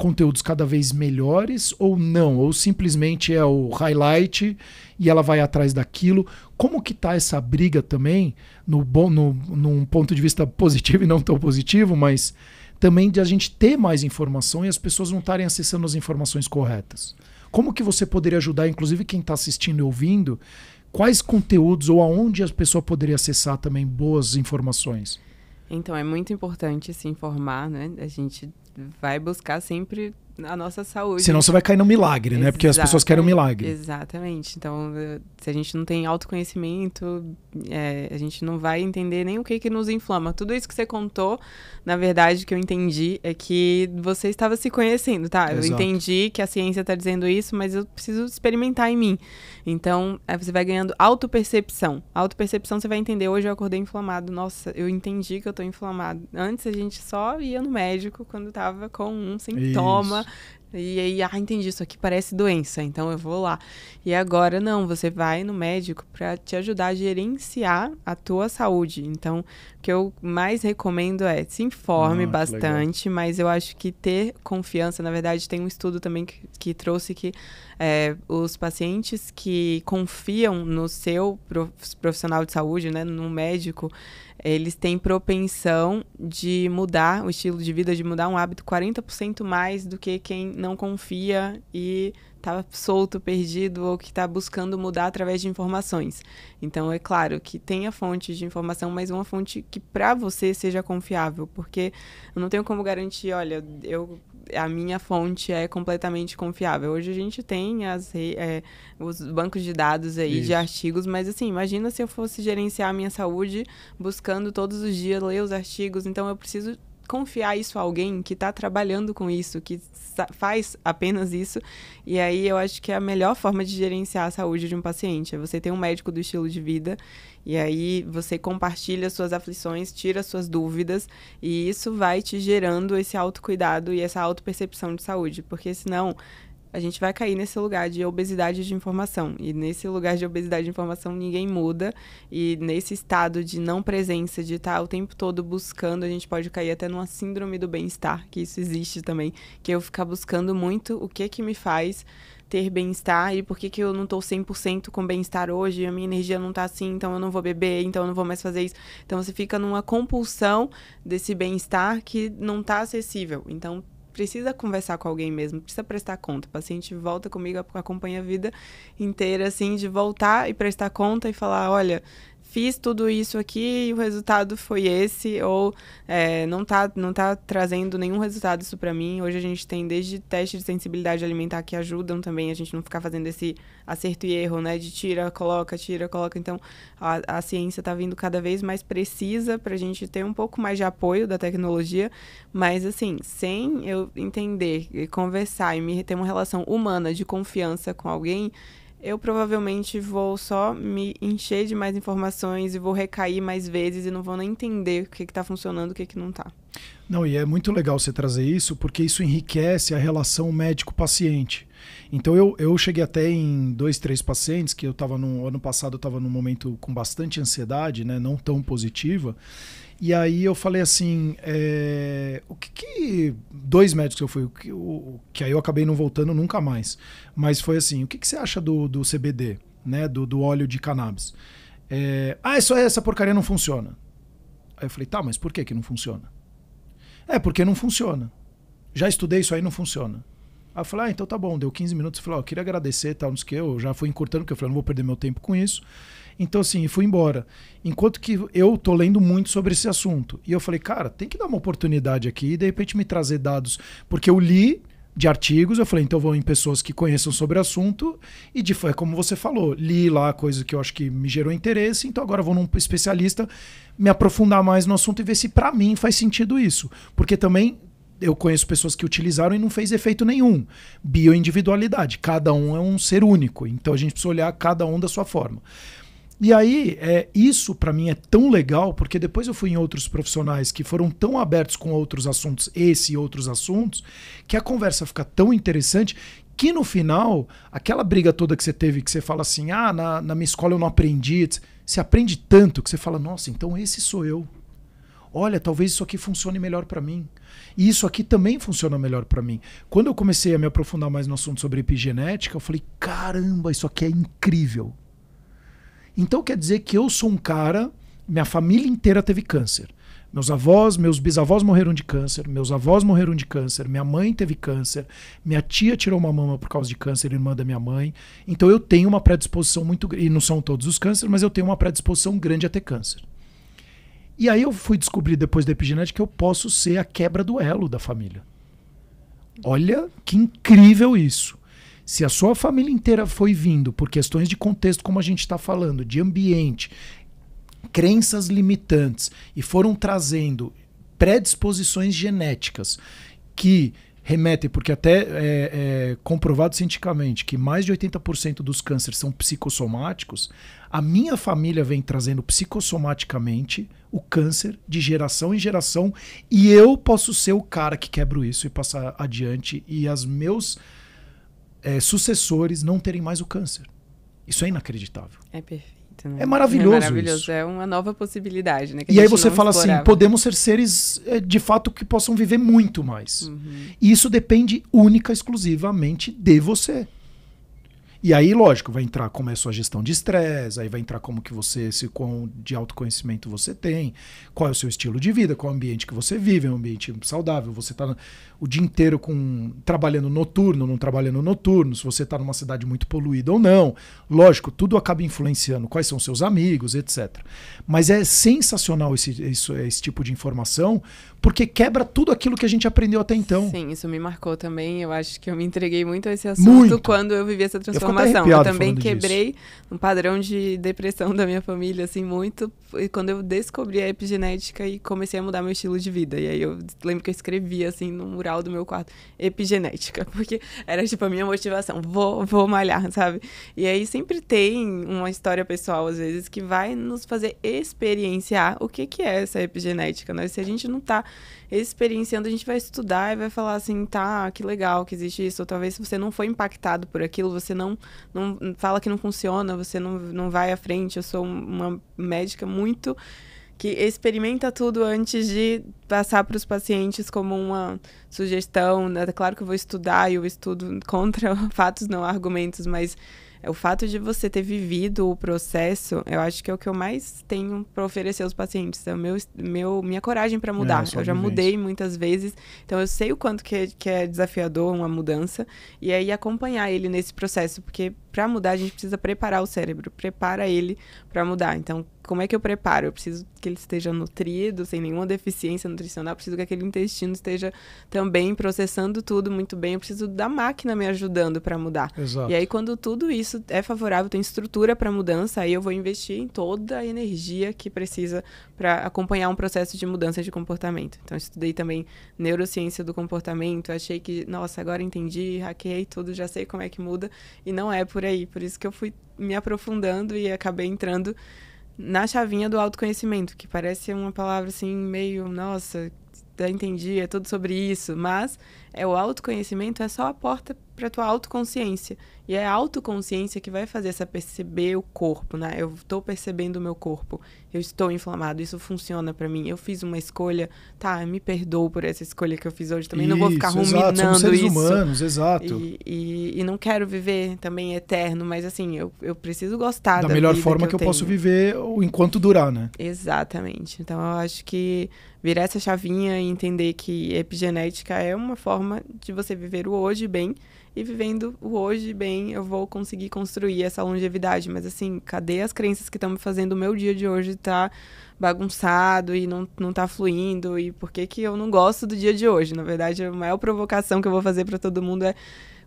[SPEAKER 1] conteúdos cada vez melhores ou não? Ou simplesmente é o highlight e ela vai atrás daquilo? Como que tá essa briga também, no bom, no, num ponto de vista positivo e não tão positivo, mas também de a gente ter mais informação e as pessoas não estarem acessando as informações corretas? Como que você poderia ajudar, inclusive quem está assistindo e ouvindo, quais conteúdos ou aonde a pessoa poderia acessar também boas informações?
[SPEAKER 2] Então é muito importante se informar, né? A gente vai buscar sempre a nossa saúde. Senão você vai cair no milagre, né? Porque as pessoas querem um milagre. Exatamente. Então, se a gente não tem autoconhecimento, é, a gente não vai entender nem o que, que nos inflama. Tudo isso que você contou, na verdade, que eu entendi é que você estava se conhecendo, tá? Exato. Eu entendi que a ciência está dizendo isso, mas eu preciso experimentar em mim. Então, é, você vai ganhando autopercepção. Autopercepção você vai entender, hoje eu acordei inflamado. Nossa, eu entendi que eu estou inflamado. Antes a gente só ia no médico quando estava com um sintoma. Isso. E aí, ah, entendi, isso aqui parece doença, então eu vou lá. E agora não, você vai no médico para te ajudar a gerenciar a tua saúde. Então, o que eu mais recomendo é se informe ah, bastante, mas eu acho que ter confiança, na verdade, tem um estudo também que, que trouxe que é, os pacientes que confiam no seu profissional de saúde, né, no médico, eles têm propensão de mudar o estilo de vida, de mudar um hábito 40% mais do que quem não confia e está solto, perdido ou que está buscando mudar através de informações. Então, é claro que tenha fonte de informação, mas uma fonte que para você seja confiável, porque eu não tenho como garantir, olha, eu a minha fonte é completamente confiável. Hoje a gente tem as, é, os bancos de dados aí Isso. de artigos, mas assim, imagina se eu fosse gerenciar a minha saúde buscando todos os dias ler os artigos. Então eu preciso confiar isso a alguém que está trabalhando com isso, que faz apenas isso. E aí eu acho que é a melhor forma de gerenciar a saúde de um paciente é você ter um médico do estilo de vida e aí você compartilha suas aflições, tira suas dúvidas e isso vai te gerando esse autocuidado e essa autopercepção de saúde, porque senão a gente vai cair nesse lugar de obesidade de informação. E nesse lugar de obesidade de informação ninguém muda. E nesse estado de não presença, de estar o tempo todo buscando, a gente pode cair até numa síndrome do bem-estar, que isso existe também, que eu ficar buscando muito o que que me faz ter bem-estar e por que, que eu não tô 100% com bem-estar hoje, a minha energia não tá assim, então eu não vou beber, então eu não vou mais fazer isso. Então você fica numa compulsão desse bem-estar que não tá acessível. Então precisa conversar com alguém mesmo, precisa prestar conta. O paciente volta comigo, acompanha a vida inteira, assim, de voltar e prestar conta e falar: olha, fiz tudo isso aqui e o resultado foi esse, ou é, não, tá, não tá trazendo nenhum resultado isso para mim. Hoje a gente tem desde testes de sensibilidade alimentar que ajudam também a gente não ficar fazendo esse acerto e erro, né? De tira, coloca, tira, coloca. Então a, a ciência tá vindo cada vez mais precisa para a gente ter um pouco mais de apoio da tecnologia, mas assim, sem eu entender, conversar e me ter uma relação humana de confiança com alguém, eu provavelmente vou só me encher de mais informações e vou recair mais vezes e não vou nem entender o que está funcionando, o que, que não está.
[SPEAKER 1] Não, e é muito legal você trazer isso, porque isso enriquece a relação médico-paciente. Então eu, eu cheguei até em dois, três pacientes que eu estava no ano passado eu estava num momento com bastante ansiedade, né, não tão positiva, e aí eu falei assim, é, o que, que, Dois médicos que eu fui, o que, o, que aí eu acabei não voltando nunca mais. Mas foi assim, o que, que você acha do, do CBD, né? Do, do óleo de cannabis? É, ah, essa porcaria não funciona. Aí eu falei, tá, mas por que que não funciona? É, porque não funciona. Já estudei isso aí, não funciona. Aí eu falei, ah, então tá bom. Deu 15 minutos, eu falei, queria agradecer, tal, não sei o que. Eu já fui encurtando, porque eu falei, não vou perder meu tempo com isso. Então, assim, fui embora. Enquanto que eu tô lendo muito sobre esse assunto. E eu falei, cara, tem que dar uma oportunidade aqui e de repente me trazer dados. Porque eu li de artigos, eu falei, então vou em pessoas que conheçam sobre o assunto, e de foi é como você falou, li lá coisa que eu acho que me gerou interesse, então agora vou num especialista me aprofundar mais no assunto e ver se para mim faz sentido isso. Porque também eu conheço pessoas que utilizaram e não fez efeito nenhum. Bioindividualidade, cada um é um ser único, então a gente precisa olhar cada um da sua forma. E aí, é, isso para mim é tão legal, porque depois eu fui em outros profissionais que foram tão abertos com outros assuntos, esse e outros assuntos, que a conversa fica tão interessante que no final, aquela briga toda que você teve, que você fala assim, ah, na, na minha escola eu não aprendi, você aprende tanto que você fala, nossa, então esse sou eu olha, talvez isso aqui funcione melhor para mim. E isso aqui também funciona melhor para mim. Quando eu comecei a me aprofundar mais no assunto sobre epigenética, eu falei, caramba, isso aqui é incrível. Então quer dizer que eu sou um cara, minha família inteira teve câncer. Meus avós, meus bisavós morreram de câncer, meus avós morreram de câncer, minha mãe teve câncer, minha tia tirou uma mama por causa de câncer, irmã da minha mãe. Então eu tenho uma predisposição muito grande, e não são todos os cânceres, mas eu tenho uma predisposição grande a ter câncer. E aí eu fui descobrir depois da epigenética que eu posso ser a quebra do elo da família. Olha que incrível isso. Se a sua família inteira foi vindo por questões de contexto, como a gente está falando, de ambiente, crenças limitantes, e foram trazendo predisposições genéticas que remetem, porque até é, é, comprovado cientificamente que mais de 80% dos cânceres são psicossomáticos, a minha família vem trazendo psicossomaticamente o câncer de geração em geração e eu posso ser o cara que quebra isso e passar adiante e as meus é, sucessores não terem mais o câncer. Isso é inacreditável. É perfeito. Né? É maravilhoso. É maravilhoso. Isso.
[SPEAKER 2] É uma nova possibilidade, né? Que e aí você fala assim, explorava. assim: podemos
[SPEAKER 1] ser seres é, de fato que possam viver muito mais. Uhum. E isso depende única, e exclusivamente de você. E aí, lógico, vai entrar como é a sua gestão de estresse, aí vai entrar como que você, se quão de autoconhecimento você tem, qual é o seu estilo de vida, qual é o ambiente que você vive, é um ambiente saudável, você está o dia inteiro com trabalhando noturno, não trabalhando noturno, se você está numa cidade muito poluída ou não. Lógico, tudo acaba influenciando quais são seus amigos, etc. Mas é sensacional esse, esse, esse tipo de informação, porque quebra tudo aquilo que a gente aprendeu até então. Sim, isso me marcou
[SPEAKER 2] também. Eu acho que eu me entreguei muito a esse assunto muito. quando eu vivi essa transformação. Eu, eu também quebrei disso. um padrão de depressão da minha família, assim, muito. E quando eu descobri a epigenética e comecei a mudar meu estilo de vida. E aí eu lembro que eu escrevia, assim, no mural do meu quarto, epigenética, porque era tipo a minha motivação. Vou, vou malhar, sabe? E aí sempre tem uma história pessoal, às vezes, que vai nos fazer experienciar o que, que é essa epigenética, né? Se a gente não tá experienciando, a gente vai estudar e vai falar assim, tá, que legal que existe isso. Ou talvez se você não foi impactado por aquilo, você não, não fala que não funciona, você não, não vai à frente. Eu sou uma médica muito que experimenta tudo antes de passar para os pacientes como uma sugestão. Né? claro que eu vou estudar e eu estudo contra fatos, não argumentos, mas é, o fato de você ter vivido o processo, eu acho que é o que eu mais tenho para oferecer aos pacientes. É o meu, meu, minha coragem para é, mudar. É, eu já mudei muitas vezes, então eu sei o quanto que, é, que é desafiador uma mudança. E aí acompanhar ele nesse processo, porque para mudar a gente precisa preparar o cérebro, prepara ele para mudar. Então, como é que eu preparo? Eu preciso que ele esteja nutrido, sem nenhuma deficiência nutricional, eu preciso que aquele intestino esteja também processando tudo muito bem, eu preciso da máquina me ajudando para mudar. Exato. E aí quando tudo isso é favorável, tem estrutura para mudança, aí eu vou investir em toda a energia que precisa para acompanhar um processo de mudança de comportamento. Então, estudei também neurociência do comportamento, achei que, nossa, agora entendi, hackeei tudo, já sei como é que muda, e não é por por aí. Por isso que eu fui me aprofundando e acabei entrando na chavinha do autoconhecimento, que parece uma palavra assim meio, nossa, já entendi, é tudo sobre isso, mas é o autoconhecimento é só a porta para tua autoconsciência. E é a autoconsciência que vai fazer essa perceber o corpo, né? Eu estou percebendo o meu corpo. Eu estou inflamado, isso funciona para mim. Eu fiz uma escolha, tá, me perdoo por essa escolha que eu fiz hoje também. Isso, não vou ficar ruminando exato, somos seres isso. humanos, exato. E, e, e, não quero viver também eterno, mas assim, eu, eu preciso gostar da, da melhor forma que eu, eu posso
[SPEAKER 1] viver o enquanto durar, né?
[SPEAKER 2] Exatamente. Então eu acho que virar essa chavinha e entender que epigenética é uma forma forma de você viver o hoje bem. E vivendo o hoje bem, eu vou conseguir construir essa longevidade. Mas assim, cadê as crenças que estão me fazendo o meu dia de hoje estar tá bagunçado e não, não tá fluindo? E por que, que eu não gosto do dia de hoje? Na verdade, a maior provocação que eu vou fazer para todo mundo é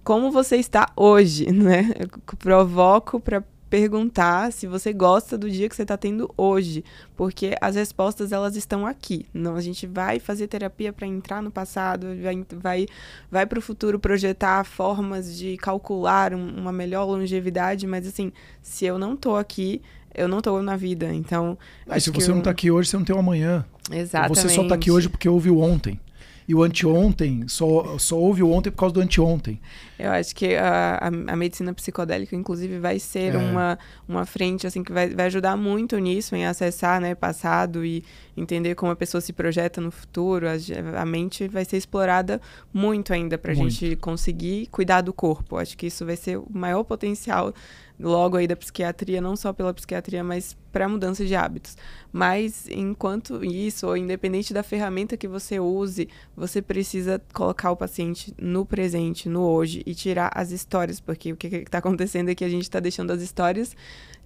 [SPEAKER 2] como você está hoje, né? Eu provoco para perguntar se você gosta do dia que você está tendo hoje, porque as respostas elas estão aqui. Não, a gente vai fazer terapia para entrar no passado, vai, vai, vai para o futuro projetar formas de calcular um, uma melhor longevidade, mas assim, se eu não estou aqui, eu não estou na vida, então. Mas se você eu... não está
[SPEAKER 1] aqui hoje, você não tem o um amanhã. Exatamente. Você só está aqui hoje porque ouviu ontem. E o anteontem, só, só houve o ontem por causa do anteontem.
[SPEAKER 2] Eu acho que a, a, a medicina psicodélica, inclusive, vai ser é. uma, uma frente assim que vai, vai ajudar muito nisso, em acessar né, passado e entender como a pessoa se projeta no futuro. A, a mente vai ser explorada muito ainda para a gente conseguir cuidar do corpo. Acho que isso vai ser o maior potencial logo aí da psiquiatria, não só pela psiquiatria, mas para mudança de hábitos. Mas enquanto isso, ou independente da ferramenta que você use, você precisa colocar o paciente no presente, no hoje tirar as histórias, porque o que está acontecendo é que a gente está deixando as histórias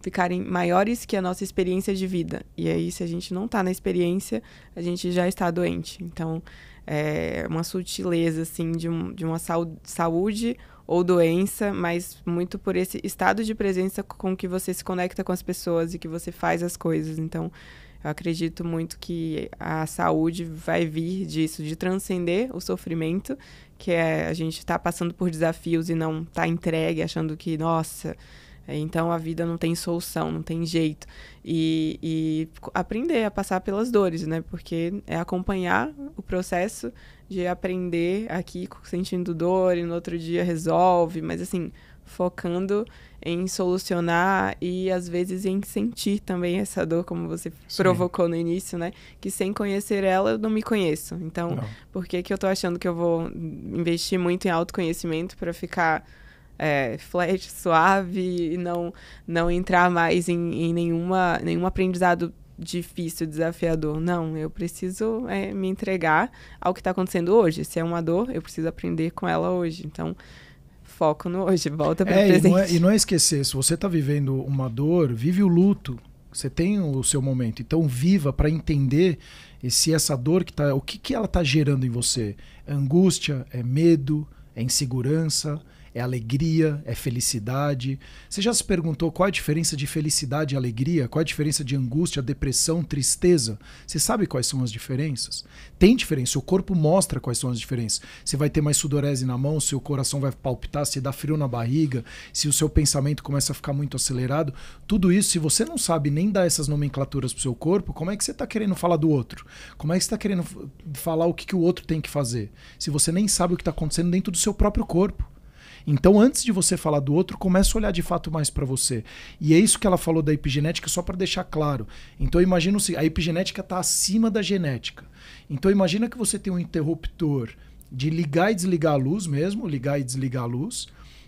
[SPEAKER 2] ficarem maiores que a nossa experiência de vida. E aí, se a gente não está na experiência, a gente já está doente. Então, é uma sutileza, assim, de, um, de uma saúde ou doença, mas muito por esse estado de presença com que você se conecta com as pessoas e que você faz as coisas. Então, eu acredito muito que a saúde vai vir disso, de transcender o sofrimento, que é a gente está passando por desafios e não tá entregue, achando que, nossa, é, então a vida não tem solução, não tem jeito. E, e, aprender a passar pelas dores, né? Porque é acompanhar o processo de aprender aqui sentindo dor e no outro dia resolve, mas assim, focando em solucionar e às vezes em sentir também essa dor, como você Sim. provocou no início, né? Que sem conhecer ela eu não me conheço. Então, não. por que, que eu tô achando que eu vou investir muito em autoconhecimento para ficar é, flat, suave e não, não entrar mais em, em nenhuma, nenhum aprendizado difícil, desafiador. Não, eu preciso é, me entregar ao que está acontecendo hoje. Se é uma dor, eu preciso aprender com ela hoje. Então, foco no hoje, volta para é, presente. E não é, e não
[SPEAKER 1] é esquecer, se você está vivendo uma dor, vive o luto. Você tem o seu momento, então viva para entender se essa dor que tá, o que, que ela está gerando em você? É angústia, é medo, é insegurança, é alegria, é felicidade. Você já se perguntou qual a diferença de felicidade e alegria? Qual a diferença de angústia, depressão, tristeza? Você sabe quais são as diferenças? Tem diferença, o corpo mostra quais são as diferenças. Você vai ter mais sudorese na mão, seu coração vai palpitar, se dá frio na barriga, se o seu pensamento começa a ficar muito acelerado. Tudo isso, se você não sabe nem dar essas nomenclaturas pro seu corpo, como é que você está querendo falar do outro? Como é que você está querendo falar o que, que o outro tem que fazer? Se você nem sabe o que está acontecendo dentro do seu próprio corpo. Então, antes de você falar do outro, começa a olhar de fato mais para você. E é isso que ela falou da epigenética, só para deixar claro. Então, imagina se a epigenética está acima da genética. Então, imagina que você tem um interruptor de ligar e desligar a luz mesmo, ligar e desligar a luz.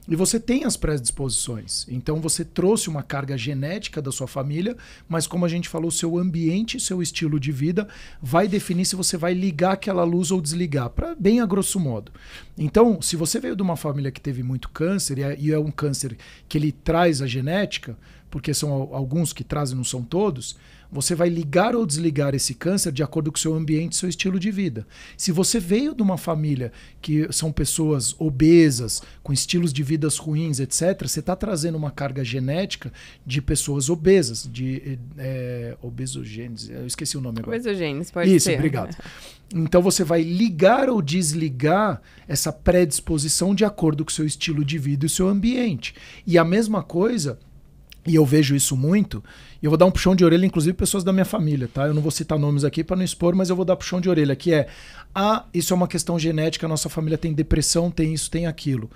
[SPEAKER 1] E você tem as predisposições. Então você trouxe uma carga genética da sua família, mas como a gente falou, seu ambiente, seu estilo de vida vai definir se você vai ligar aquela luz ou desligar, para bem a grosso modo. Então, se você veio de uma família que teve muito câncer e é, e é um câncer que ele traz a genética, porque são alguns que trazem, não são todos, você vai ligar ou desligar esse câncer de acordo com o seu ambiente e seu estilo de vida. Se você veio de uma família que são pessoas obesas, com estilos de vidas ruins, etc., você está trazendo uma carga genética de pessoas obesas, de é, eh, eh, obesogênese. Eu esqueci o nome agora.
[SPEAKER 2] Obesogênese, pode Isso, ser. Isso, obrigado.
[SPEAKER 1] Então você vai ligar ou desligar essa predisposição de acordo com o seu estilo de vida e o seu ambiente. E a mesma coisa, e eu vejo isso muito, e eu vou dar um puxão de orelha, inclusive, pessoas da minha família, tá? Eu não vou citar nomes aqui para não expor, mas eu vou dar puxão de orelha, que é: ah, isso é uma questão genética, nossa família tem depressão, tem isso, tem aquilo.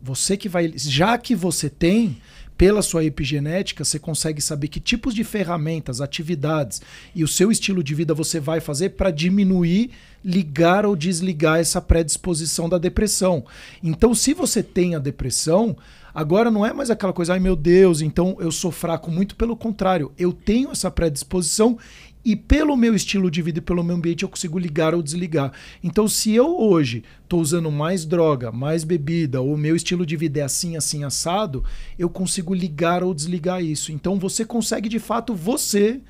[SPEAKER 1] Você que vai. Já que você tem, pela sua epigenética, você consegue saber que tipos de ferramentas, atividades e o seu estilo de vida você vai fazer para diminuir, ligar ou desligar essa predisposição da depressão. Então, se você tem a depressão, Agora não é mais aquela coisa, ai meu Deus, então eu sou fraco, muito pelo contrário, eu tenho essa predisposição e pelo meu estilo de vida e pelo meu ambiente eu consigo ligar ou desligar. Então, se eu hoje estou usando mais droga, mais bebida, ou meu estilo de vida é assim, assim, assado, eu consigo ligar ou desligar isso. Então, você consegue de fato você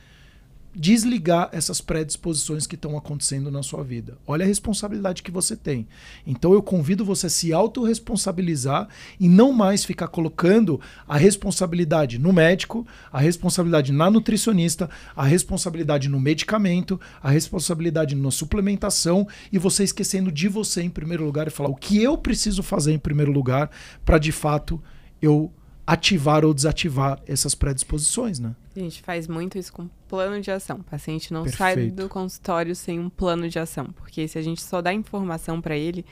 [SPEAKER 1] desligar essas predisposições que estão acontecendo na sua vida. Olha a responsabilidade que você tem. Então eu convido você a se autorresponsabilizar e não mais ficar colocando a responsabilidade no médico, a responsabilidade na nutricionista, a responsabilidade no medicamento, a responsabilidade na suplementação e você esquecendo de você em primeiro lugar e falar o que eu preciso fazer em primeiro lugar para de fato eu ativar ou desativar essas predisposições, né?
[SPEAKER 2] A gente faz muito isso com plano de ação. O paciente não Perfeito. sai do consultório sem um plano de ação, porque se a gente só dá informação para ele,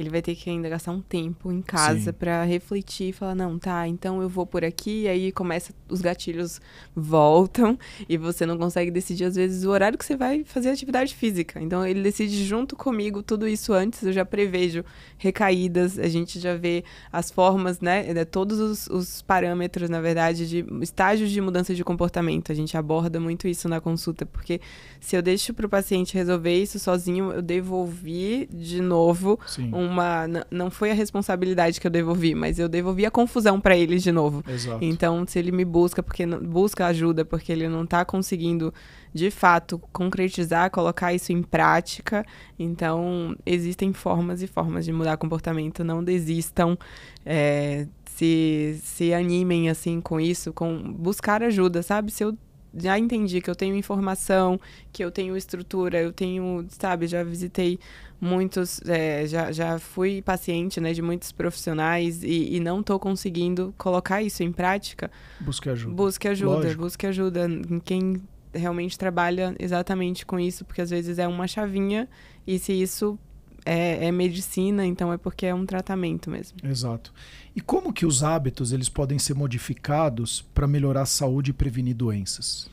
[SPEAKER 2] ele vai ter que ainda gastar um tempo em casa para refletir e falar: não, tá, então eu vou por aqui. E aí começa, os gatilhos voltam e você não consegue decidir, às vezes, o horário que você vai fazer atividade física. Então ele decide junto comigo tudo isso antes. Eu já prevejo recaídas, a gente já vê as formas, né? É, né todos os, os parâmetros, na verdade, de estágios de mudança de comportamento. A gente aborda muito isso na consulta, porque se eu deixo para o paciente resolver isso sozinho, eu devolvi de novo Sim. um uma. Não foi a responsabilidade que eu devolvi, mas eu devolvi a confusão para ele de novo. Exato. Então, se ele me busca, porque busca ajuda, porque ele não tá conseguindo de fato concretizar, colocar isso em prática. Então, existem formas e formas de mudar comportamento. Não desistam. É, se, se animem assim com isso, com buscar ajuda, sabe? Se eu já entendi que eu tenho informação, que eu tenho estrutura, eu tenho, sabe, já visitei muitos, é, já, já fui paciente, né, de muitos profissionais e, e não estou conseguindo colocar isso em prática. Busque ajuda. Busque ajuda, Lógico. busque ajuda em quem realmente trabalha exatamente com isso, porque às vezes é uma chavinha e se isso é, é, medicina, então é porque é um tratamento mesmo.
[SPEAKER 1] Exato. E como que os hábitos eles podem ser modificados para melhorar a saúde e prevenir doenças?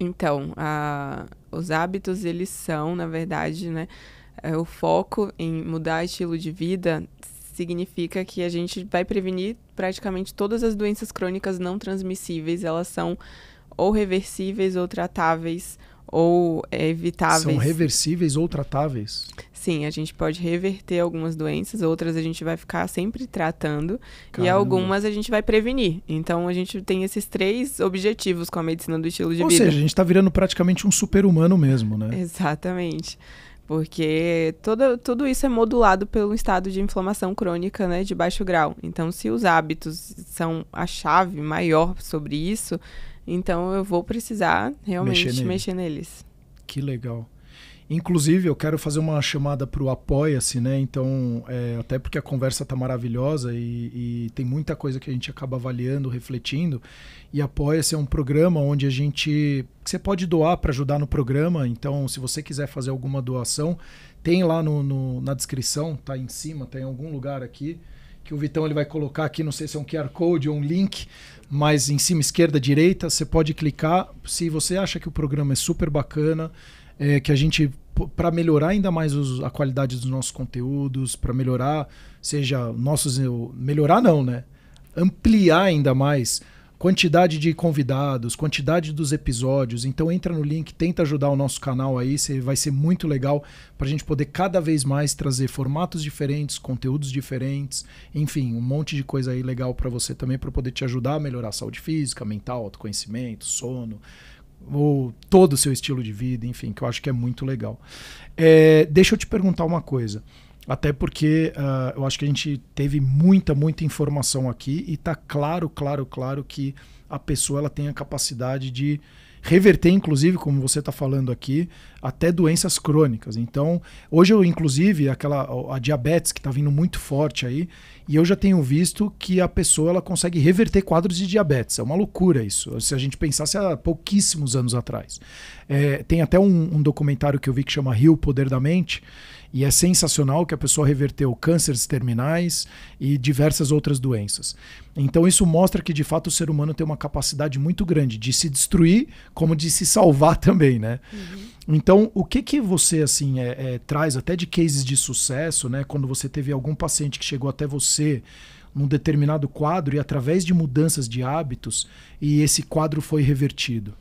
[SPEAKER 2] Então, a, os hábitos eles são, na verdade, né, é, o foco em mudar estilo de vida significa que a gente vai prevenir praticamente todas as doenças crônicas não transmissíveis. Elas são ou reversíveis ou tratáveis ou é evitáveis. São
[SPEAKER 1] reversíveis ou tratáveis?
[SPEAKER 2] Sim, a gente pode reverter algumas doenças, outras a gente vai ficar sempre tratando Caramba. e algumas a gente vai prevenir. Então a gente tem esses três objetivos com a medicina do estilo de ou vida. Ou seja, a gente está virando
[SPEAKER 1] praticamente um super-humano mesmo, né?
[SPEAKER 2] Exatamente. Porque todo, tudo isso é modulado pelo estado de inflamação crônica né, de baixo grau. Então, se os hábitos são a chave maior sobre isso, então eu vou precisar realmente mexer, nele. mexer neles.
[SPEAKER 1] Que legal. Inclusive, eu quero fazer uma chamada para o Apoia-se, né? Então, é, até porque a conversa tá maravilhosa e, e, tem muita coisa que a gente acaba avaliando, refletindo. E Apoia-se é um programa onde a gente. Você pode doar para ajudar no programa. Então, se você quiser fazer alguma doação, tem lá no, no, na descrição, tá em cima, tá em algum lugar aqui que o Vitão ele vai colocar aqui, não sei se é um QR Code ou um link, mais em cima, esquerda, direita, você pode clicar. Se você acha que o programa é super bacana, é, que a gente, para melhorar ainda mais os, a qualidade dos nossos conteúdos, para melhorar, seja nossos. Melhorar não, né? Ampliar ainda mais quantidade de convidados, quantidade dos episódios. Então entra no link, tenta ajudar o nosso canal aí, vai ser muito legal para a gente poder cada vez mais trazer formatos diferentes, conteúdos diferentes, enfim, um monte de coisa aí legal para você também para poder te ajudar a melhorar a saúde física, mental, autoconhecimento, sono, ou todo o seu estilo de vida, enfim, que eu acho que é muito legal. É, deixa eu te perguntar uma coisa. Até porque uh, eu acho que a gente teve muita, muita informação aqui e está claro, claro, claro que a pessoa ela tem a capacidade de reverter, inclusive, como você está falando aqui, até doenças crônicas. Então, hoje eu, inclusive, aquela a diabetes que está vindo muito forte aí, e eu já tenho visto que a pessoa ela consegue reverter quadros de diabetes. É uma loucura isso, se a gente pensasse há pouquíssimos anos atrás. É, tem até um, um documentário que eu vi que chama Rio, Poder da Mente, e é sensacional que a pessoa reverteu cânceres terminais e diversas outras doenças. Então isso mostra que de fato o ser humano tem uma capacidade muito grande de se destruir, como de se salvar também, né? Uhum. Então o que que você assim é, é, traz até de cases de sucesso, né? Quando você teve algum paciente que chegou até você num determinado quadro e através de mudanças de hábitos e esse quadro foi revertido.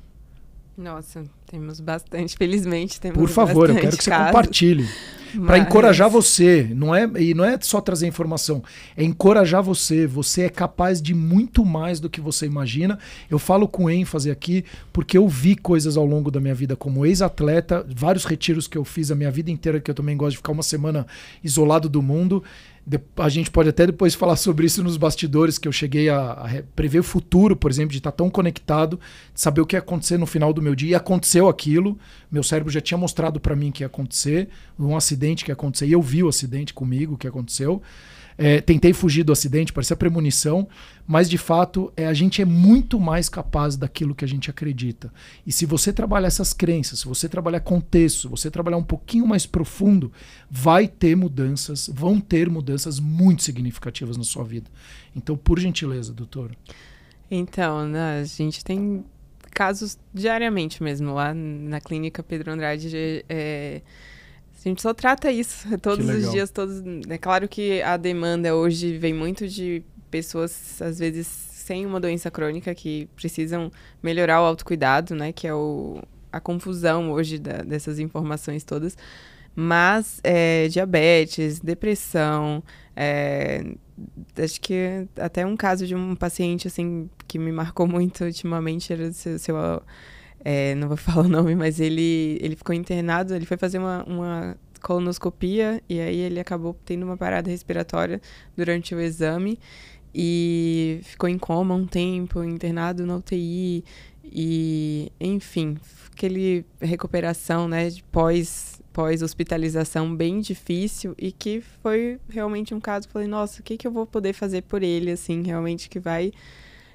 [SPEAKER 2] Nossa, temos bastante, felizmente temos Por favor, eu quero que você compartilhe. Mas... Para encorajar
[SPEAKER 1] você, não é, e não é só trazer informação, é encorajar você. Você é capaz de muito mais do que você imagina. Eu falo com ênfase aqui porque eu vi coisas ao longo da minha vida como ex-atleta, vários retiros que eu fiz a minha vida inteira, que eu também gosto de ficar uma semana isolado do mundo a gente pode até depois falar sobre isso nos bastidores, que eu cheguei a, a prever o futuro, por exemplo, de estar tão conectado, de saber o que ia acontecer no final do meu dia. E aconteceu aquilo, meu cérebro já tinha mostrado para mim que ia acontecer, um acidente que ia acontecer, e eu vi o acidente comigo, que aconteceu. É, tentei fugir do acidente, parecia premonição, mas de fato é, a gente é muito mais capaz daquilo que a gente acredita. E se você trabalhar essas crenças, se você trabalhar contexto, se você trabalhar um pouquinho mais profundo, vai ter mudanças, vão ter mudanças muito significativas na sua vida. Então, por gentileza, doutor.
[SPEAKER 2] Então, né, a gente tem casos diariamente mesmo lá na clínica Pedro Andrade. É a gente só trata isso todos os dias, todos. É claro que a demanda hoje vem muito de pessoas, às vezes, sem uma doença crônica que precisam melhorar o autocuidado, né? Que é o, a confusão hoje da, dessas informações todas. Mas é, diabetes, depressão, é, acho que até um caso de um paciente assim que me marcou muito ultimamente era seu, seu é, não vou falar o nome, mas ele, ele ficou internado, ele foi fazer uma, uma colonoscopia e aí ele acabou tendo uma parada respiratória durante o exame e ficou em coma um tempo, internado na UTI e, enfim, aquele recuperação, né, de pós pós hospitalização bem difícil e que foi realmente um caso, falei, nossa, o que que eu vou poder fazer por ele assim, realmente que vai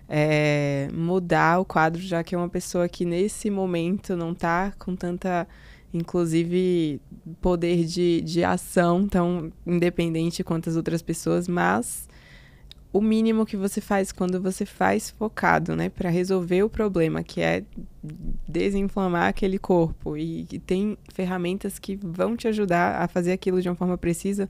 [SPEAKER 2] é, mudar o quadro, já que é uma pessoa que nesse momento não está com tanta, inclusive, poder de, de ação tão independente quanto as outras pessoas, mas o mínimo que você faz quando você faz focado, né, para resolver o problema, que é desinflamar aquele corpo e, e tem ferramentas que vão te ajudar a fazer aquilo de uma forma precisa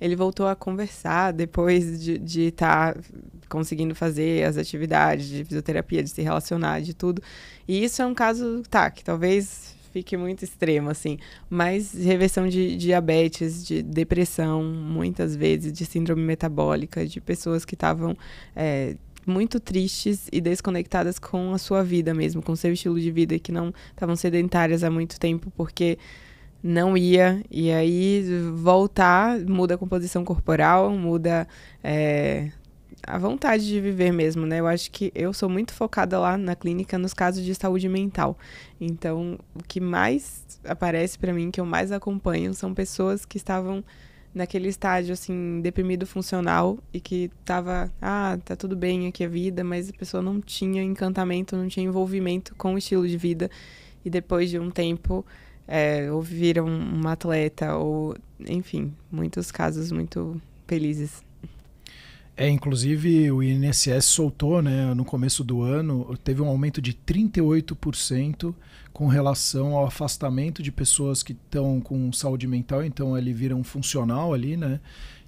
[SPEAKER 2] ele voltou a conversar depois de estar de tá conseguindo fazer as atividades de fisioterapia, de se relacionar, de tudo. E isso é um caso, tá, que talvez fique muito extremo, assim. Mas reversão de diabetes, de depressão, muitas vezes, de síndrome metabólica, de pessoas que estavam. É, muito tristes e desconectadas com a sua vida mesmo, com seu estilo de vida, que não estavam sedentárias há muito tempo, porque não ia. E aí voltar, muda a composição corporal, muda é, a vontade de viver mesmo, né? Eu acho que eu sou muito focada lá na clínica nos casos de saúde mental. Então, o que mais aparece para mim, que eu mais acompanho, são pessoas que estavam naquele estágio assim deprimido funcional e que tava, ah, tá tudo bem aqui a vida, mas a pessoa não tinha encantamento, não tinha envolvimento com o estilo de vida e depois de um tempo é, ou viram uma atleta, ou enfim, muitos casos muito felizes.
[SPEAKER 1] É, inclusive o INSS soltou, né, no começo do ano, teve um aumento de 38% com relação ao afastamento de pessoas que estão com saúde mental, então ele vira um funcional ali, né?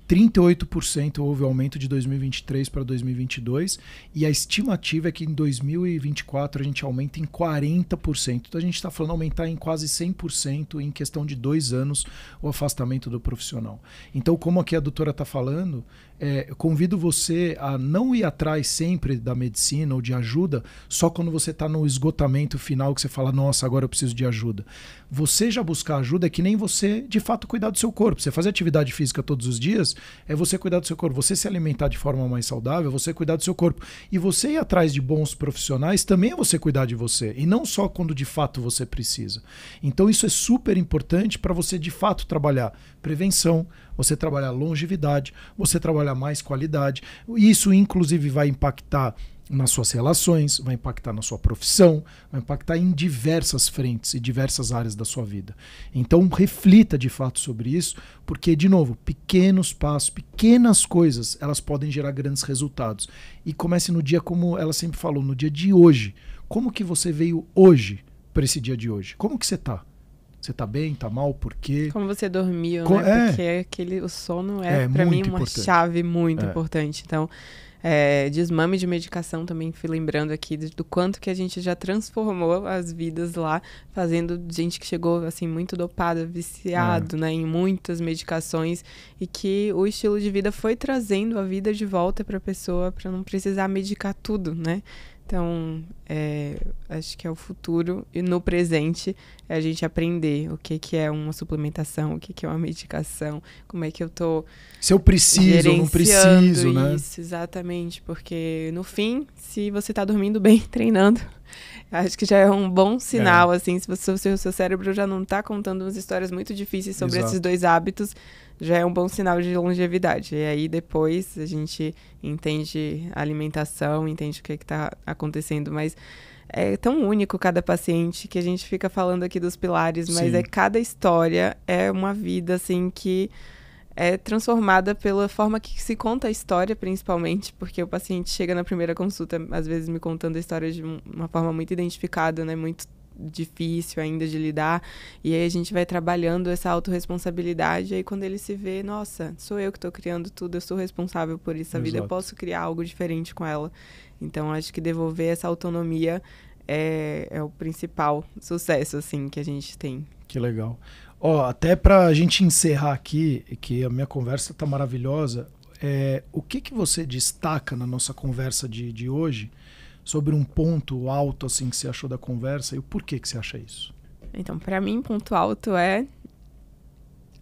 [SPEAKER 1] 38% houve aumento de 2023 para 2022 e a estimativa é que em 2024 a gente aumenta em 40%. Então a gente está falando aumentar em quase 100% em questão de dois anos o afastamento do profissional. Então, como aqui a doutora está falando, é, convido você a não ir atrás sempre da medicina ou de ajuda só quando você está no esgotamento final que você fala, nossa, agora eu preciso de ajuda. Você já buscar ajuda é que nem você de fato cuidar do seu corpo. Você fazer atividade física todos os dias é você cuidar do seu corpo, você se alimentar de forma mais saudável, é você cuidar do seu corpo. E você ir atrás de bons profissionais também é você cuidar de você, e não só quando de fato você precisa. Então isso é super importante para você de fato trabalhar prevenção, você trabalhar longevidade, você trabalhar mais qualidade. Isso inclusive vai impactar nas suas relações, vai impactar na sua profissão, vai impactar em diversas frentes e diversas áreas da sua vida. Então, reflita de fato sobre isso, porque, de novo, pequenos passos, pequenas coisas, elas podem gerar grandes resultados. E comece no dia, como ela sempre falou, no dia de hoje. Como que você veio hoje para esse dia de hoje? Como que você está? Você tá bem, tá mal, por quê?
[SPEAKER 2] Como você dormiu, Co né? É. Porque aquele, o sono é, é para mim, uma chave muito é. importante. Então, é, desmame de medicação também, fui lembrando aqui do, do, quanto que a gente já transformou as vidas lá, fazendo gente que chegou, assim, muito dopada, viciado, é. né, em muitas medicações, e que o estilo de vida foi trazendo a vida de volta para a pessoa, para não precisar medicar tudo, né? Então, é, acho que é o futuro e no presente é a gente aprender o que, que é uma suplementação, o que, que é uma medicação, como é que eu tô. Se eu preciso ou não preciso, isso, né? Isso, exatamente. Porque no fim, se você está dormindo bem, treinando, Acho que já é um bom é. sinal, é. assim, se, você, o seu cérebro já não está contando umas histórias muito difíceis sobre Exato. esses dois hábitos, já é um bom sinal de longevidade. E aí depois a gente entende a alimentação, entende o que é está acontecendo, mas é tão único cada paciente que a gente fica falando aqui dos pilares, mas Sim. é cada história, é uma vida assim que é transformada pela forma que se conta a história, principalmente, porque o paciente chega na primeira consulta, às vezes, me contando a história de uma forma muito identificada, né? Muito difícil ainda de lidar. E aí a gente vai trabalhando essa autorresponsabilidade. E aí quando ele se vê, nossa, sou eu que estou criando tudo, eu sou responsável por isso, a vida, eu posso criar algo diferente com ela. Então acho que devolver essa autonomia é, é o principal sucesso,
[SPEAKER 1] assim, que a gente tem. Que legal. Ó, até a gente encerrar aqui, que a minha conversa está maravilhosa, é, o que, que você destaca na nossa conversa de, de hoje sobre um ponto alto assim que você achou da conversa e o porquê que você acha isso?
[SPEAKER 2] Então, para mim, ponto alto é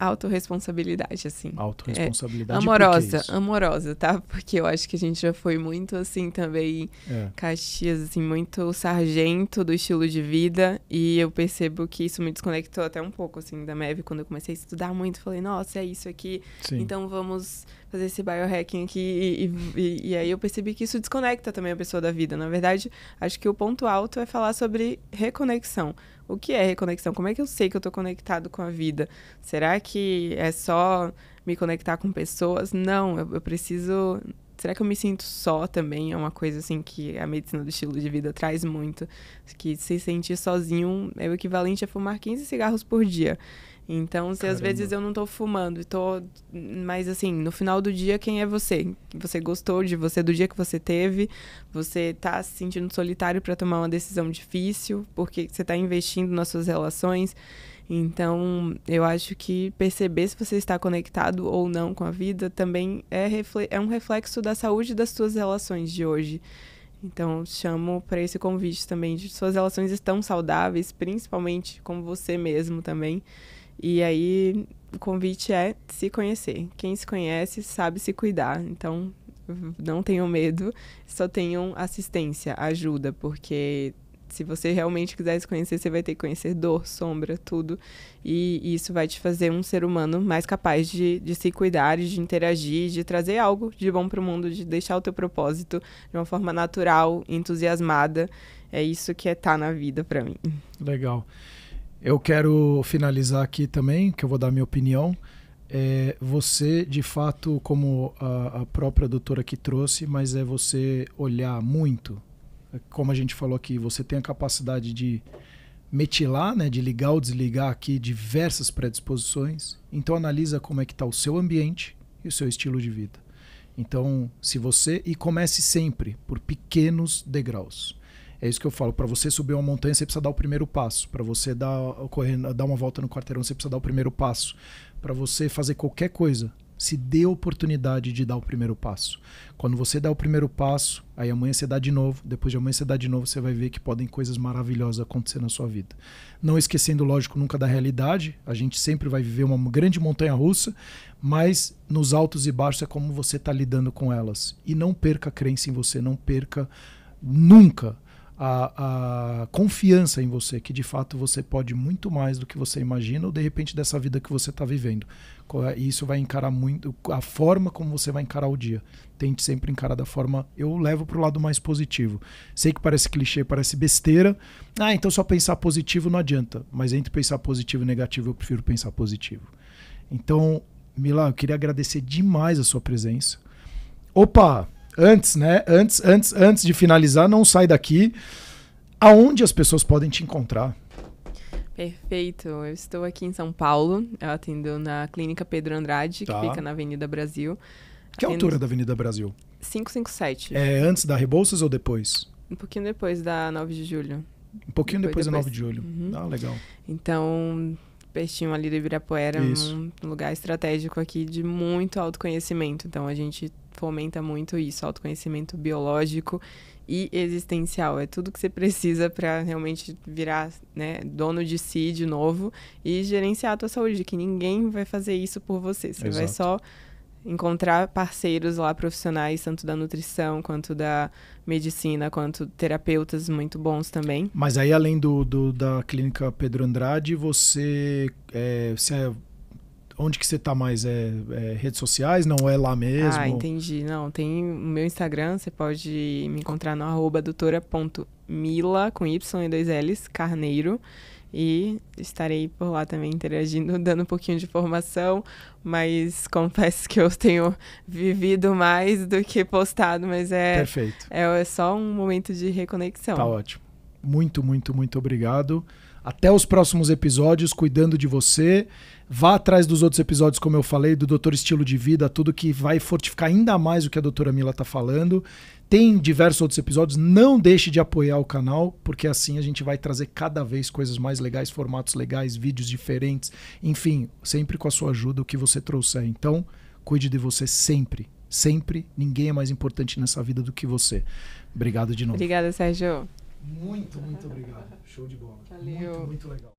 [SPEAKER 2] Autoresponsabilidade, assim.
[SPEAKER 1] Autoresponsabilidade. É, amorosa,
[SPEAKER 2] amorosa, tá? Porque eu acho que a gente já foi muito assim também, é. Caxias, assim, muito sargento do estilo de vida. E eu percebo que isso me desconectou até um pouco, assim, da MEV. Quando eu comecei a estudar muito, falei, nossa, é isso aqui. Sim. Então vamos fazer esse biohacking aqui. E, e, e, aí eu percebi que isso desconecta também a pessoa da vida. Na verdade, acho que o ponto alto é falar sobre reconexão. O que é reconexão? Como é que eu sei que eu estou conectado com a vida? Será que é só me conectar com pessoas? Não, eu, eu preciso será que eu me sinto só também? É uma coisa assim que a medicina do estilo de vida traz muito, que se sentir sozinho é o equivalente a fumar 15 cigarros por dia. Então, se Caramba. às vezes eu não tô fumando e tô. Mas assim, no final do dia, quem é você? Você gostou de você do dia que você teve? Você tá se sentindo solitário para tomar uma decisão difícil, porque você tá investindo nas suas relações. Então, eu acho que perceber se você está conectado ou não com a vida também é, é um reflexo da saúde das suas relações de hoje. Então, chamo para esse convite também de suas relações estão saudáveis, principalmente com você mesmo também. E aí o convite é se conhecer. Quem se conhece sabe se cuidar. Então não tenham medo, só tenham assistência, ajuda, porque se você realmente quiser se conhecer, você vai ter que conhecer dor, sombra, tudo. E isso vai te fazer um ser humano mais capaz de, de se cuidar, de interagir, de trazer algo de bom para o mundo, de deixar o teu propósito de uma forma natural, entusiasmada. É isso que é estar tá na vida para mim.
[SPEAKER 1] Legal. Eu quero finalizar aqui também, que eu vou dar minha opinião. É você, de fato, como a, a própria doutora que trouxe, mas é você olhar muito. Como a gente falou aqui, você tem a capacidade de metilar, né, de ligar ou desligar aqui diversas predisposições. Então analisa como é que está o seu ambiente e o seu estilo de vida. Então, se você e comece sempre por pequenos degraus. É isso que eu falo. Para você subir uma montanha, você precisa dar o primeiro passo. Para você dar, correr, dar uma volta no quarteirão, você precisa dar o primeiro passo. Para você fazer qualquer coisa, se dê a oportunidade de dar o primeiro passo. Quando você dá o primeiro passo, aí amanhã você dá de novo, depois de amanhã você dá de novo, você vai ver que podem coisas maravilhosas acontecer na sua vida. Não esquecendo, lógico, nunca da realidade, a gente sempre vai viver uma grande montanha russa, mas nos altos e baixos é como você está lidando com elas. E não perca a crença em você, não perca nunca a, a, confiança em você, que de fato você pode muito mais do que você imagina ou de repente dessa vida que você está vivendo. É, e isso vai encarar muito a forma como você vai encarar o dia. Tente sempre encarar da forma. Eu levo para o lado mais positivo. Sei que parece clichê, parece besteira. Ah, então só pensar positivo não adianta. Mas entre pensar positivo e negativo, eu prefiro pensar positivo. Então, Mila, eu queria agradecer demais a sua presença. Opa! antes, né? Antes, antes, antes de finalizar, não sai daqui. Aonde as pessoas podem te encontrar?
[SPEAKER 2] Perfeito. Eu estou aqui em São Paulo. Eu atendo na Clínica Pedro Andrade, tá. que fica na Avenida Brasil. Que atendo... altura da Avenida Brasil? 557. É antes da
[SPEAKER 1] Rebouças ou depois?
[SPEAKER 2] Um pouquinho depois da 9 de julho. Um pouquinho depois, depois da 9 de julho. Uhum. Ah, legal. Então, pertinho ali do Ibirapuera, Isso. um lugar estratégico aqui de muito autoconhecimento. Então, a gente fomenta muito isso, autoconhecimento biológico e existencial. É tudo que você precisa para realmente virar né, dono de si de novo e gerenciar a tua saúde, que ninguém vai fazer isso por você. Você Exato. vai só encontrar parceiros lá profissionais, tanto da nutrição quanto da medicina, quanto terapeutas muito bons também.
[SPEAKER 1] Mas aí, além do, do da clínica Pedro Andrade, você é, onde que você tá mais? É, é, redes sociais? Não é lá mesmo? Ah,
[SPEAKER 2] entendi. Não, tem o meu Instagram, você pode me encontrar no arroba doutora.mila, com Y e dois L's, carneiro. E estarei por lá também interagindo, dando um pouquinho de informação, mas confesso que eu tenho vivido mais do que postado, mas é... Perfeito. É, é só um momento de reconexão. Tá
[SPEAKER 1] ótimo. Muito, muito, muito obrigado. Até os próximos episódios, cuidando de você. Vá atrás dos outros episódios, como eu falei, do Doutor Estilo de Vida, tudo que vai fortificar ainda mais o que a doutora Mila está falando. Tem diversos outros episódios. Não deixe de apoiar o canal, porque assim a gente vai trazer cada vez coisas mais legais, formatos legais, vídeos diferentes. Enfim, sempre com a sua ajuda, o que você trouxer. Então, cuide de você sempre. Sempre. Ninguém é mais importante nessa vida do que você. Obrigado de novo. Obrigada, Sérgio. Muito, muito obrigado. Show de bola. Valeu. Muito, muito legal.